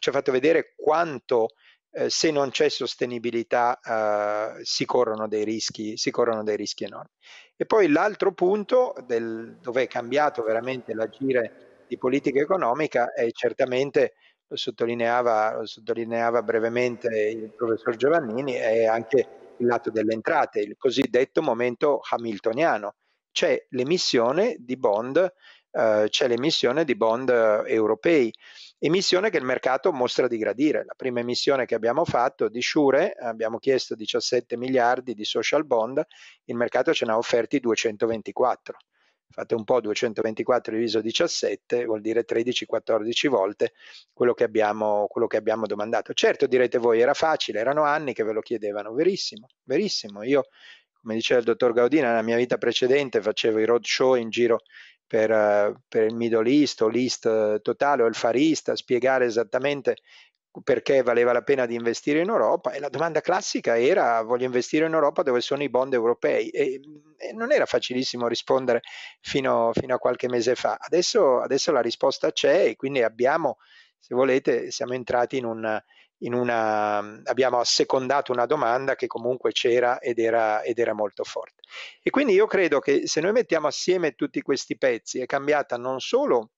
ci ha fatto vedere quanto eh, se non c'è sostenibilità eh, si, corrono rischi, si, corrono dei rischi, enormi. E poi l'altro punto del, dove è cambiato veramente l'agire di politica economica è certamente, lo sottolineava, lo sottolineava brevemente il professor Giovannini, è anche il lato delle entrate, il cosiddetto momento hamiltoniano. C'è l'emissione di bond, eh, c'è l'emissione di bond eh, europei emissione che il mercato mostra di gradire. La prima emissione che abbiamo fatto di Shure, abbiamo chiesto 17 miliardi di social bond, il mercato ce ne ha offerti 224. Fate un po' 224 diviso 17, vuol dire 13-14 volte quello che, abbiamo, quello che abbiamo domandato. Certo direte voi era facile, erano anni che ve lo chiedevano, verissimo, verissimo. Io come diceva il dottor Gaudina, nella mia vita precedente facevo i roadshow in giro per, per il Middle East o l'East totale o il Far East a spiegare esattamente perché valeva la pena di investire in Europa e la domanda classica era voglio investire in Europa dove sono i bond europei e, e non era facilissimo rispondere fino, fino a qualche mese fa. Adesso, adesso, la risposta c'è e quindi abbiamo, se volete, siamo entrati in un, una, abbiamo assecondato una domanda che comunque c'era ed era, ed era molto forte. E quindi io credo che se noi mettiamo assieme tutti questi pezzi è cambiata non solo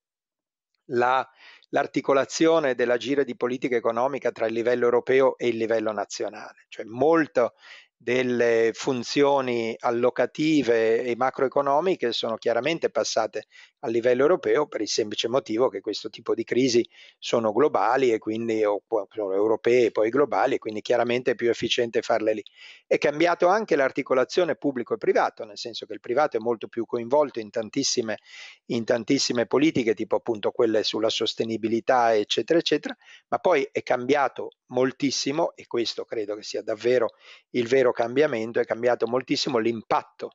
la, l'articolazione dell'agire di politica economica tra il livello europeo e il livello nazionale, cioè molto delle funzioni allocative e macroeconomiche sono chiaramente passate a livello europeo per il semplice motivo che questo tipo di crisi sono globali e quindi o, sono europee e poi globali e quindi chiaramente è più efficiente farle lì. È cambiato anche l'articolazione pubblico e privato, nel senso che il privato è molto più coinvolto in tantissime, in tantissime politiche, tipo appunto quelle sulla sostenibilità, eccetera, eccetera, ma poi è cambiato moltissimo, e questo credo che sia davvero il vero cambiamento, è cambiato moltissimo l'impatto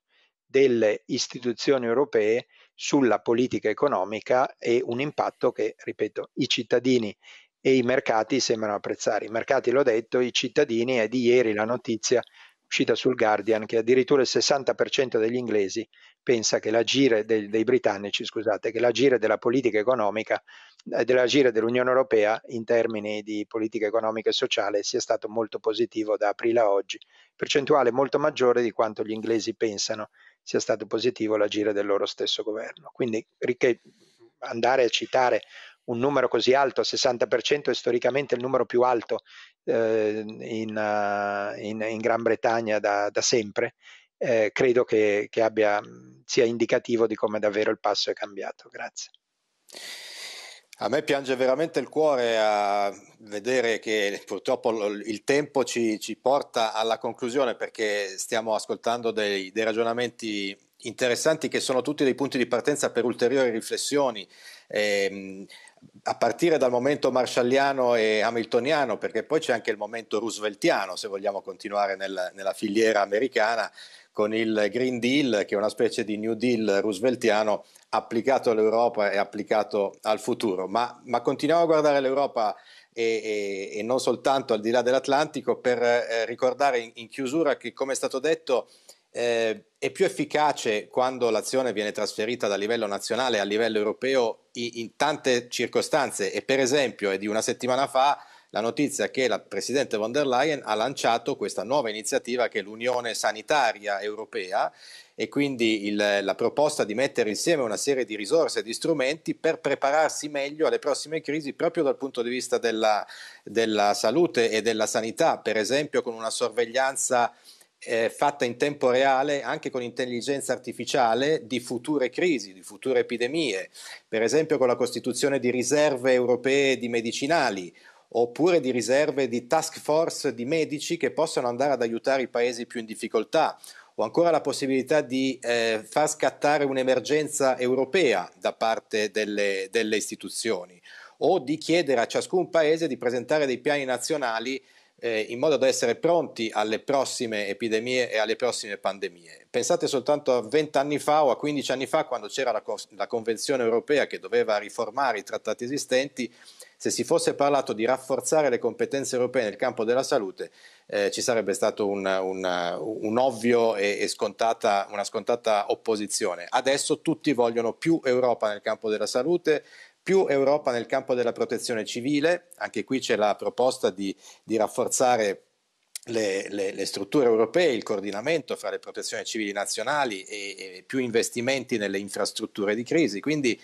delle istituzioni europee sulla politica economica e un impatto che, ripeto, i cittadini e i mercati sembrano apprezzare. I mercati l'ho detto, i cittadini è di ieri la notizia uscita sul Guardian che addirittura il 60% degli inglesi pensa che l'agire dei, dei britannici, scusate, che l'agire della politica economica, eh, dell'agire dell'Unione Europea in termini di politica economica e sociale sia stato molto positivo da aprile a oggi, percentuale molto maggiore di quanto gli inglesi pensano sia stato positivo l'agire del loro stesso governo. Quindi andare a citare un numero così alto, 60% è storicamente il numero più alto eh, in, uh, in, in, Gran Bretagna da, da sempre, eh, credo che, che abbia, sia indicativo di come davvero il passo è cambiato. Grazie. A me piange veramente il cuore a vedere che purtroppo il tempo ci, ci porta alla conclusione perché stiamo ascoltando dei, dei ragionamenti interessanti che sono tutti dei punti di partenza per ulteriori riflessioni. Eh, a partire dal momento marshalliano e hamiltoniano, perché poi c'è anche il momento rooseveltiano, se vogliamo continuare nel, nella filiera americana, con il Green Deal, che è una specie di New Deal rooseveltiano applicato all'Europa e applicato al futuro. Ma, ma continuiamo a guardare l'Europa e, e, e, non soltanto al di là dell'Atlantico per eh, ricordare in, in chiusura che, come è stato detto, eh, è più efficace quando l'azione viene trasferita da livello nazionale a livello europeo in, in tante circostanze e per esempio è di una settimana fa la notizia che la Presidente von der Leyen ha lanciato questa nuova iniziativa che è l'Unione Sanitaria Europea e quindi il, la proposta di mettere insieme una serie di risorse e di strumenti per prepararsi meglio alle prossime crisi proprio dal punto di vista della, della salute e della sanità, per esempio con una sorveglianza eh, fatta in tempo reale anche con intelligenza artificiale di future crisi, di future epidemie, per esempio con la costituzione di riserve europee di medicinali oppure di riserve di task force di medici che possano andare ad aiutare i paesi più in difficoltà o ancora la possibilità di eh, far scattare un'emergenza europea da parte delle, delle istituzioni o di chiedere a ciascun paese di presentare dei piani nazionali eh, in modo da essere pronti alle prossime epidemie e alle prossime pandemie. Pensate soltanto a 20 anni fa o a 15 anni fa, quando c'era la, la Convenzione europea che doveva riformare i trattati esistenti, se si fosse parlato di rafforzare le competenze europee nel campo della salute, eh, ci sarebbe stata un, un, un, ovvio e, e scontata, una scontata opposizione. Adesso tutti vogliono più Europa nel campo della salute, più Europa nel campo della protezione civile, anche qui c'è la proposta di, di rafforzare le, le, le, strutture europee, il coordinamento fra le protezioni civili nazionali e, e più investimenti nelle infrastrutture di crisi. Quindi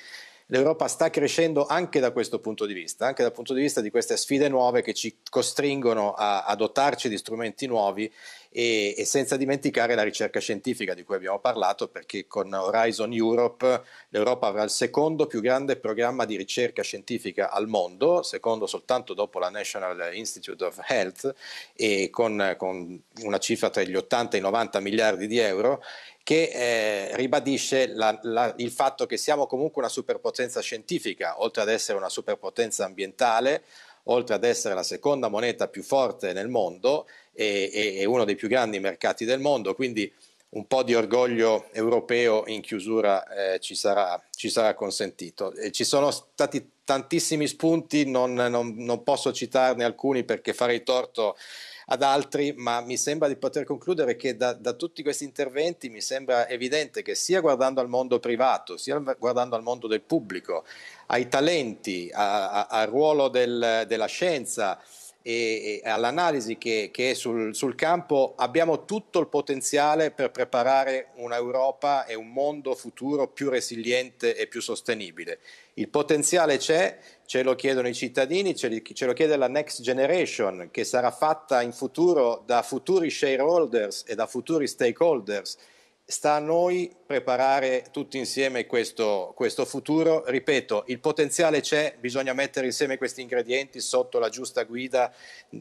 l'Europa sta crescendo anche da questo punto di vista, anche dal punto di vista di queste sfide nuove che ci costringono a, a dotarci di strumenti nuovi e, e, senza dimenticare la ricerca scientifica di cui abbiamo parlato, perché con Horizon Europe l'Europa avrà il secondo più grande programma di ricerca scientifica al mondo, secondo soltanto dopo la National Institute of Health, e con, con una cifra tra gli 80 e i 90 miliardi di euro che eh, ribadisce la, la, il fatto che siamo comunque una superpotenza scientifica, oltre ad essere una superpotenza ambientale, oltre ad essere la seconda moneta più forte nel mondo e, e uno dei più grandi mercati del mondo, quindi un po' di orgoglio europeo in chiusura eh, ci, sarà, ci, sarà, consentito. E ci sono stati tantissimi spunti, non, non, non, posso citarne alcuni perché farei torto ad altri, ma mi sembra di poter concludere che da, da tutti questi interventi mi sembra evidente che sia guardando al mondo privato, sia guardando al mondo del pubblico, ai talenti, a, a, al ruolo del, della scienza, e, e all'analisi che, che è sul, sul, campo abbiamo tutto il potenziale per preparare un'Europa e un mondo futuro più resiliente e più sostenibile. Il potenziale c'è, ce lo chiedono i cittadini, ce, li, ce lo chiede la next generation che sarà fatta in futuro da futuri shareholders e da futuri stakeholders sta a noi preparare tutti insieme questo, questo futuro. Ripeto, il potenziale c'è, bisogna mettere insieme questi ingredienti sotto la giusta guida,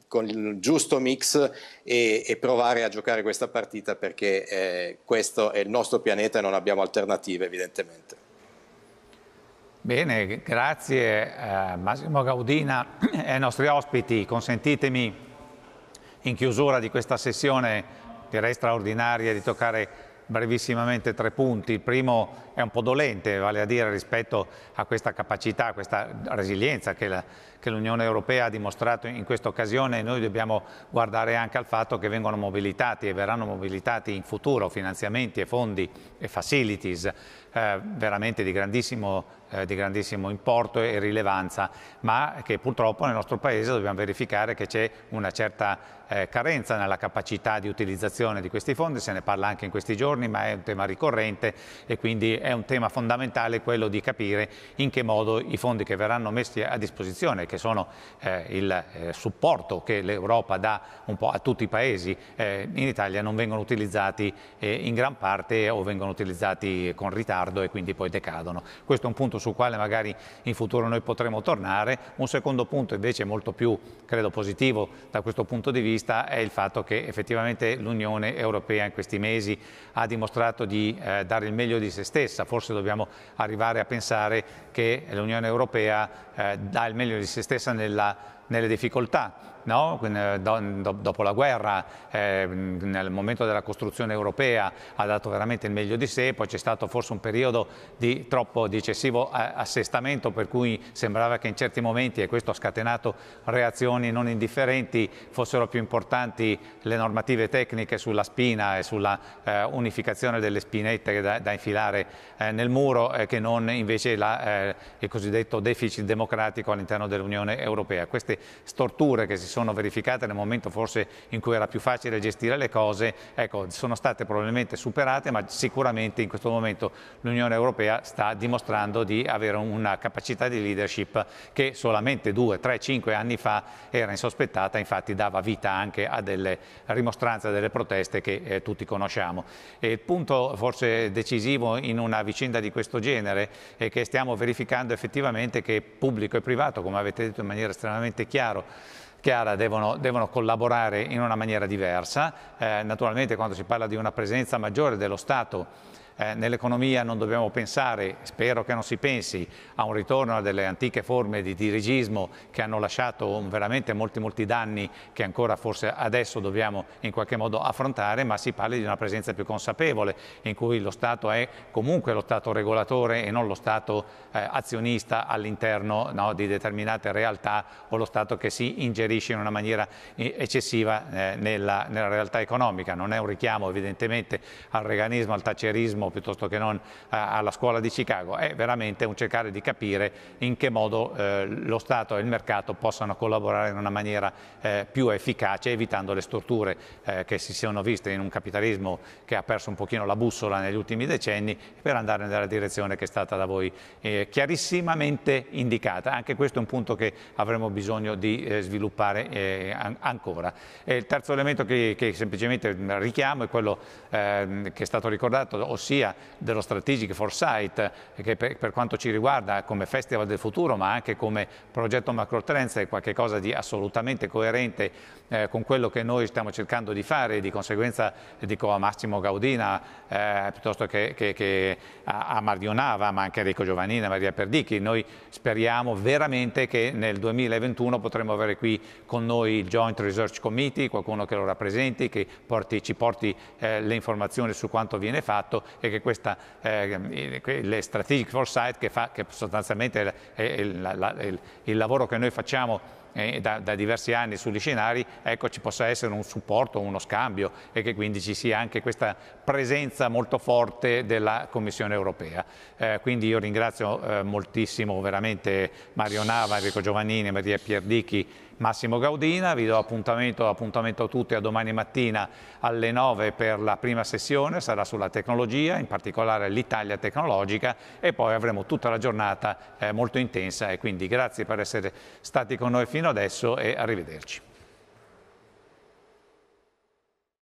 con il giusto mix e, e provare a giocare questa partita perché eh, questo è il nostro pianeta e non abbiamo alternative evidentemente. Bene, grazie eh, Massimo Gaudina e ai nostri ospiti. Consentitemi in chiusura di questa sessione direi straordinaria di toccare brevissimamente tre punti. Il primo è un po' dolente, vale a dire rispetto a questa capacità, a questa resilienza che la che l'Unione Europea ha dimostrato in questa occasione e noi dobbiamo guardare anche al fatto che vengono mobilitati e verranno mobilitati in futuro finanziamenti e fondi e facilities eh, veramente di grandissimo, eh, di grandissimo importo e rilevanza, ma che purtroppo nel nostro Paese dobbiamo verificare che c'è una certa eh, carenza nella capacità di utilizzazione di questi fondi, se ne parla anche in questi giorni, ma è un tema ricorrente e quindi è un tema fondamentale quello di capire in che modo i fondi che verranno messi a disposizione, che sono eh, il eh, supporto che l'Europa dà un po' a tutti i paesi, eh, in Italia non vengono utilizzati eh, in gran parte o vengono utilizzati con ritardo e quindi poi decadono. Questo è un punto sul quale magari in futuro noi potremo tornare. Un secondo punto invece molto più, credo, positivo da questo punto di vista è il fatto che effettivamente l'Unione Europea in questi mesi ha dimostrato di eh, dare il meglio di se stessa. Forse dobbiamo arrivare a pensare che l'Unione Europea eh, dà il meglio di se stessa se stessa nella, nelle difficoltà no? Eh, dopo la guerra, eh, nel momento della costruzione europea, ha dato veramente il meglio di sé, poi c'è stato forse un periodo di troppo di eccessivo eh, assestamento per cui sembrava che in certi momenti, e questo ha scatenato reazioni non indifferenti, fossero più importanti le normative tecniche sulla spina e sulla eh, unificazione delle spinette da, da infilare eh, nel muro eh, che non invece la, il cosiddetto deficit democratico all'interno dell'Unione Europea. Queste storture che si sono sono verificate nel momento forse in cui era più facile gestire le cose, ecco, sono state probabilmente superate, ma sicuramente in questo momento l'Unione Europea sta dimostrando di avere una capacità di leadership che solamente due, tre, cinque anni fa era insospettata, infatti dava vita anche a delle rimostranze, a delle proteste che eh, tutti conosciamo. E il punto forse decisivo in una vicenda di questo genere è che stiamo verificando effettivamente che pubblico e privato, come avete detto in maniera estremamente chiara, Chiara devono, devono, collaborare in una maniera diversa. Eh, naturalmente quando si parla di una presenza maggiore dello Stato eh, nell'economia non dobbiamo pensare, spero che non si pensi, a un ritorno a delle antiche forme di dirigismo che hanno lasciato veramente molti, molti danni che ancora forse adesso dobbiamo in qualche modo affrontare, ma si parli di una presenza più consapevole in cui lo Stato è comunque lo Stato regolatore e non lo Stato eh, azionista all'interno no, di determinate realtà o lo Stato che si ingerisce in una maniera eh, eccessiva eh, nella, nella realtà economica. Non è un richiamo evidentemente al reganismo, al tacerismo, l'autismo piuttosto che non a, alla scuola di Chicago, è veramente un cercare di capire in che modo eh, lo Stato e il mercato possano collaborare in una maniera eh, più efficace evitando le storture eh, che si siano viste in un capitalismo che ha perso un pochino la bussola negli ultimi decenni per andare nella direzione che è stata da voi eh, chiarissimamente indicata. Anche questo è un punto che avremo bisogno di eh, sviluppare eh, an ancora. E il terzo elemento che, che semplicemente richiamo è quello ehm, che è stato ricordato, ossia sia dello Strategic Foresight, che per, per, quanto ci riguarda come Festival del Futuro, ma anche come progetto Macro Trends, è qualcosa di assolutamente coerente eh, con quello che noi stiamo cercando di fare, di conseguenza dico a Massimo Gaudina, eh, piuttosto che, che, che a, a ma anche a Enrico Giovannini, a Maria Perdichi. Noi speriamo veramente che nel 2021 potremo avere qui con noi il Joint Research Committee, qualcuno che lo rappresenti, che porti, ci porti eh, le informazioni su quanto viene fatto e che questa, eh, le strategic foresight che, fa, che sostanzialmente è il, la, il, il lavoro che noi facciamo eh, da, da, diversi anni sugli scenari, ecco, ci possa essere un supporto, uno scambio e che quindi ci sia anche questa presenza molto forte della Commissione europea. Eh, quindi io ringrazio eh, moltissimo veramente Mario Nava, Enrico Giovannini, Maria Pierdichi Massimo Gaudina, vi do appuntamento, appuntamento a tutti a domani mattina alle 9 per la prima sessione, sarà sulla tecnologia, in particolare l'Italia tecnologica e poi avremo tutta la giornata eh, molto intensa e quindi grazie per essere stati con noi fino adesso e arrivederci.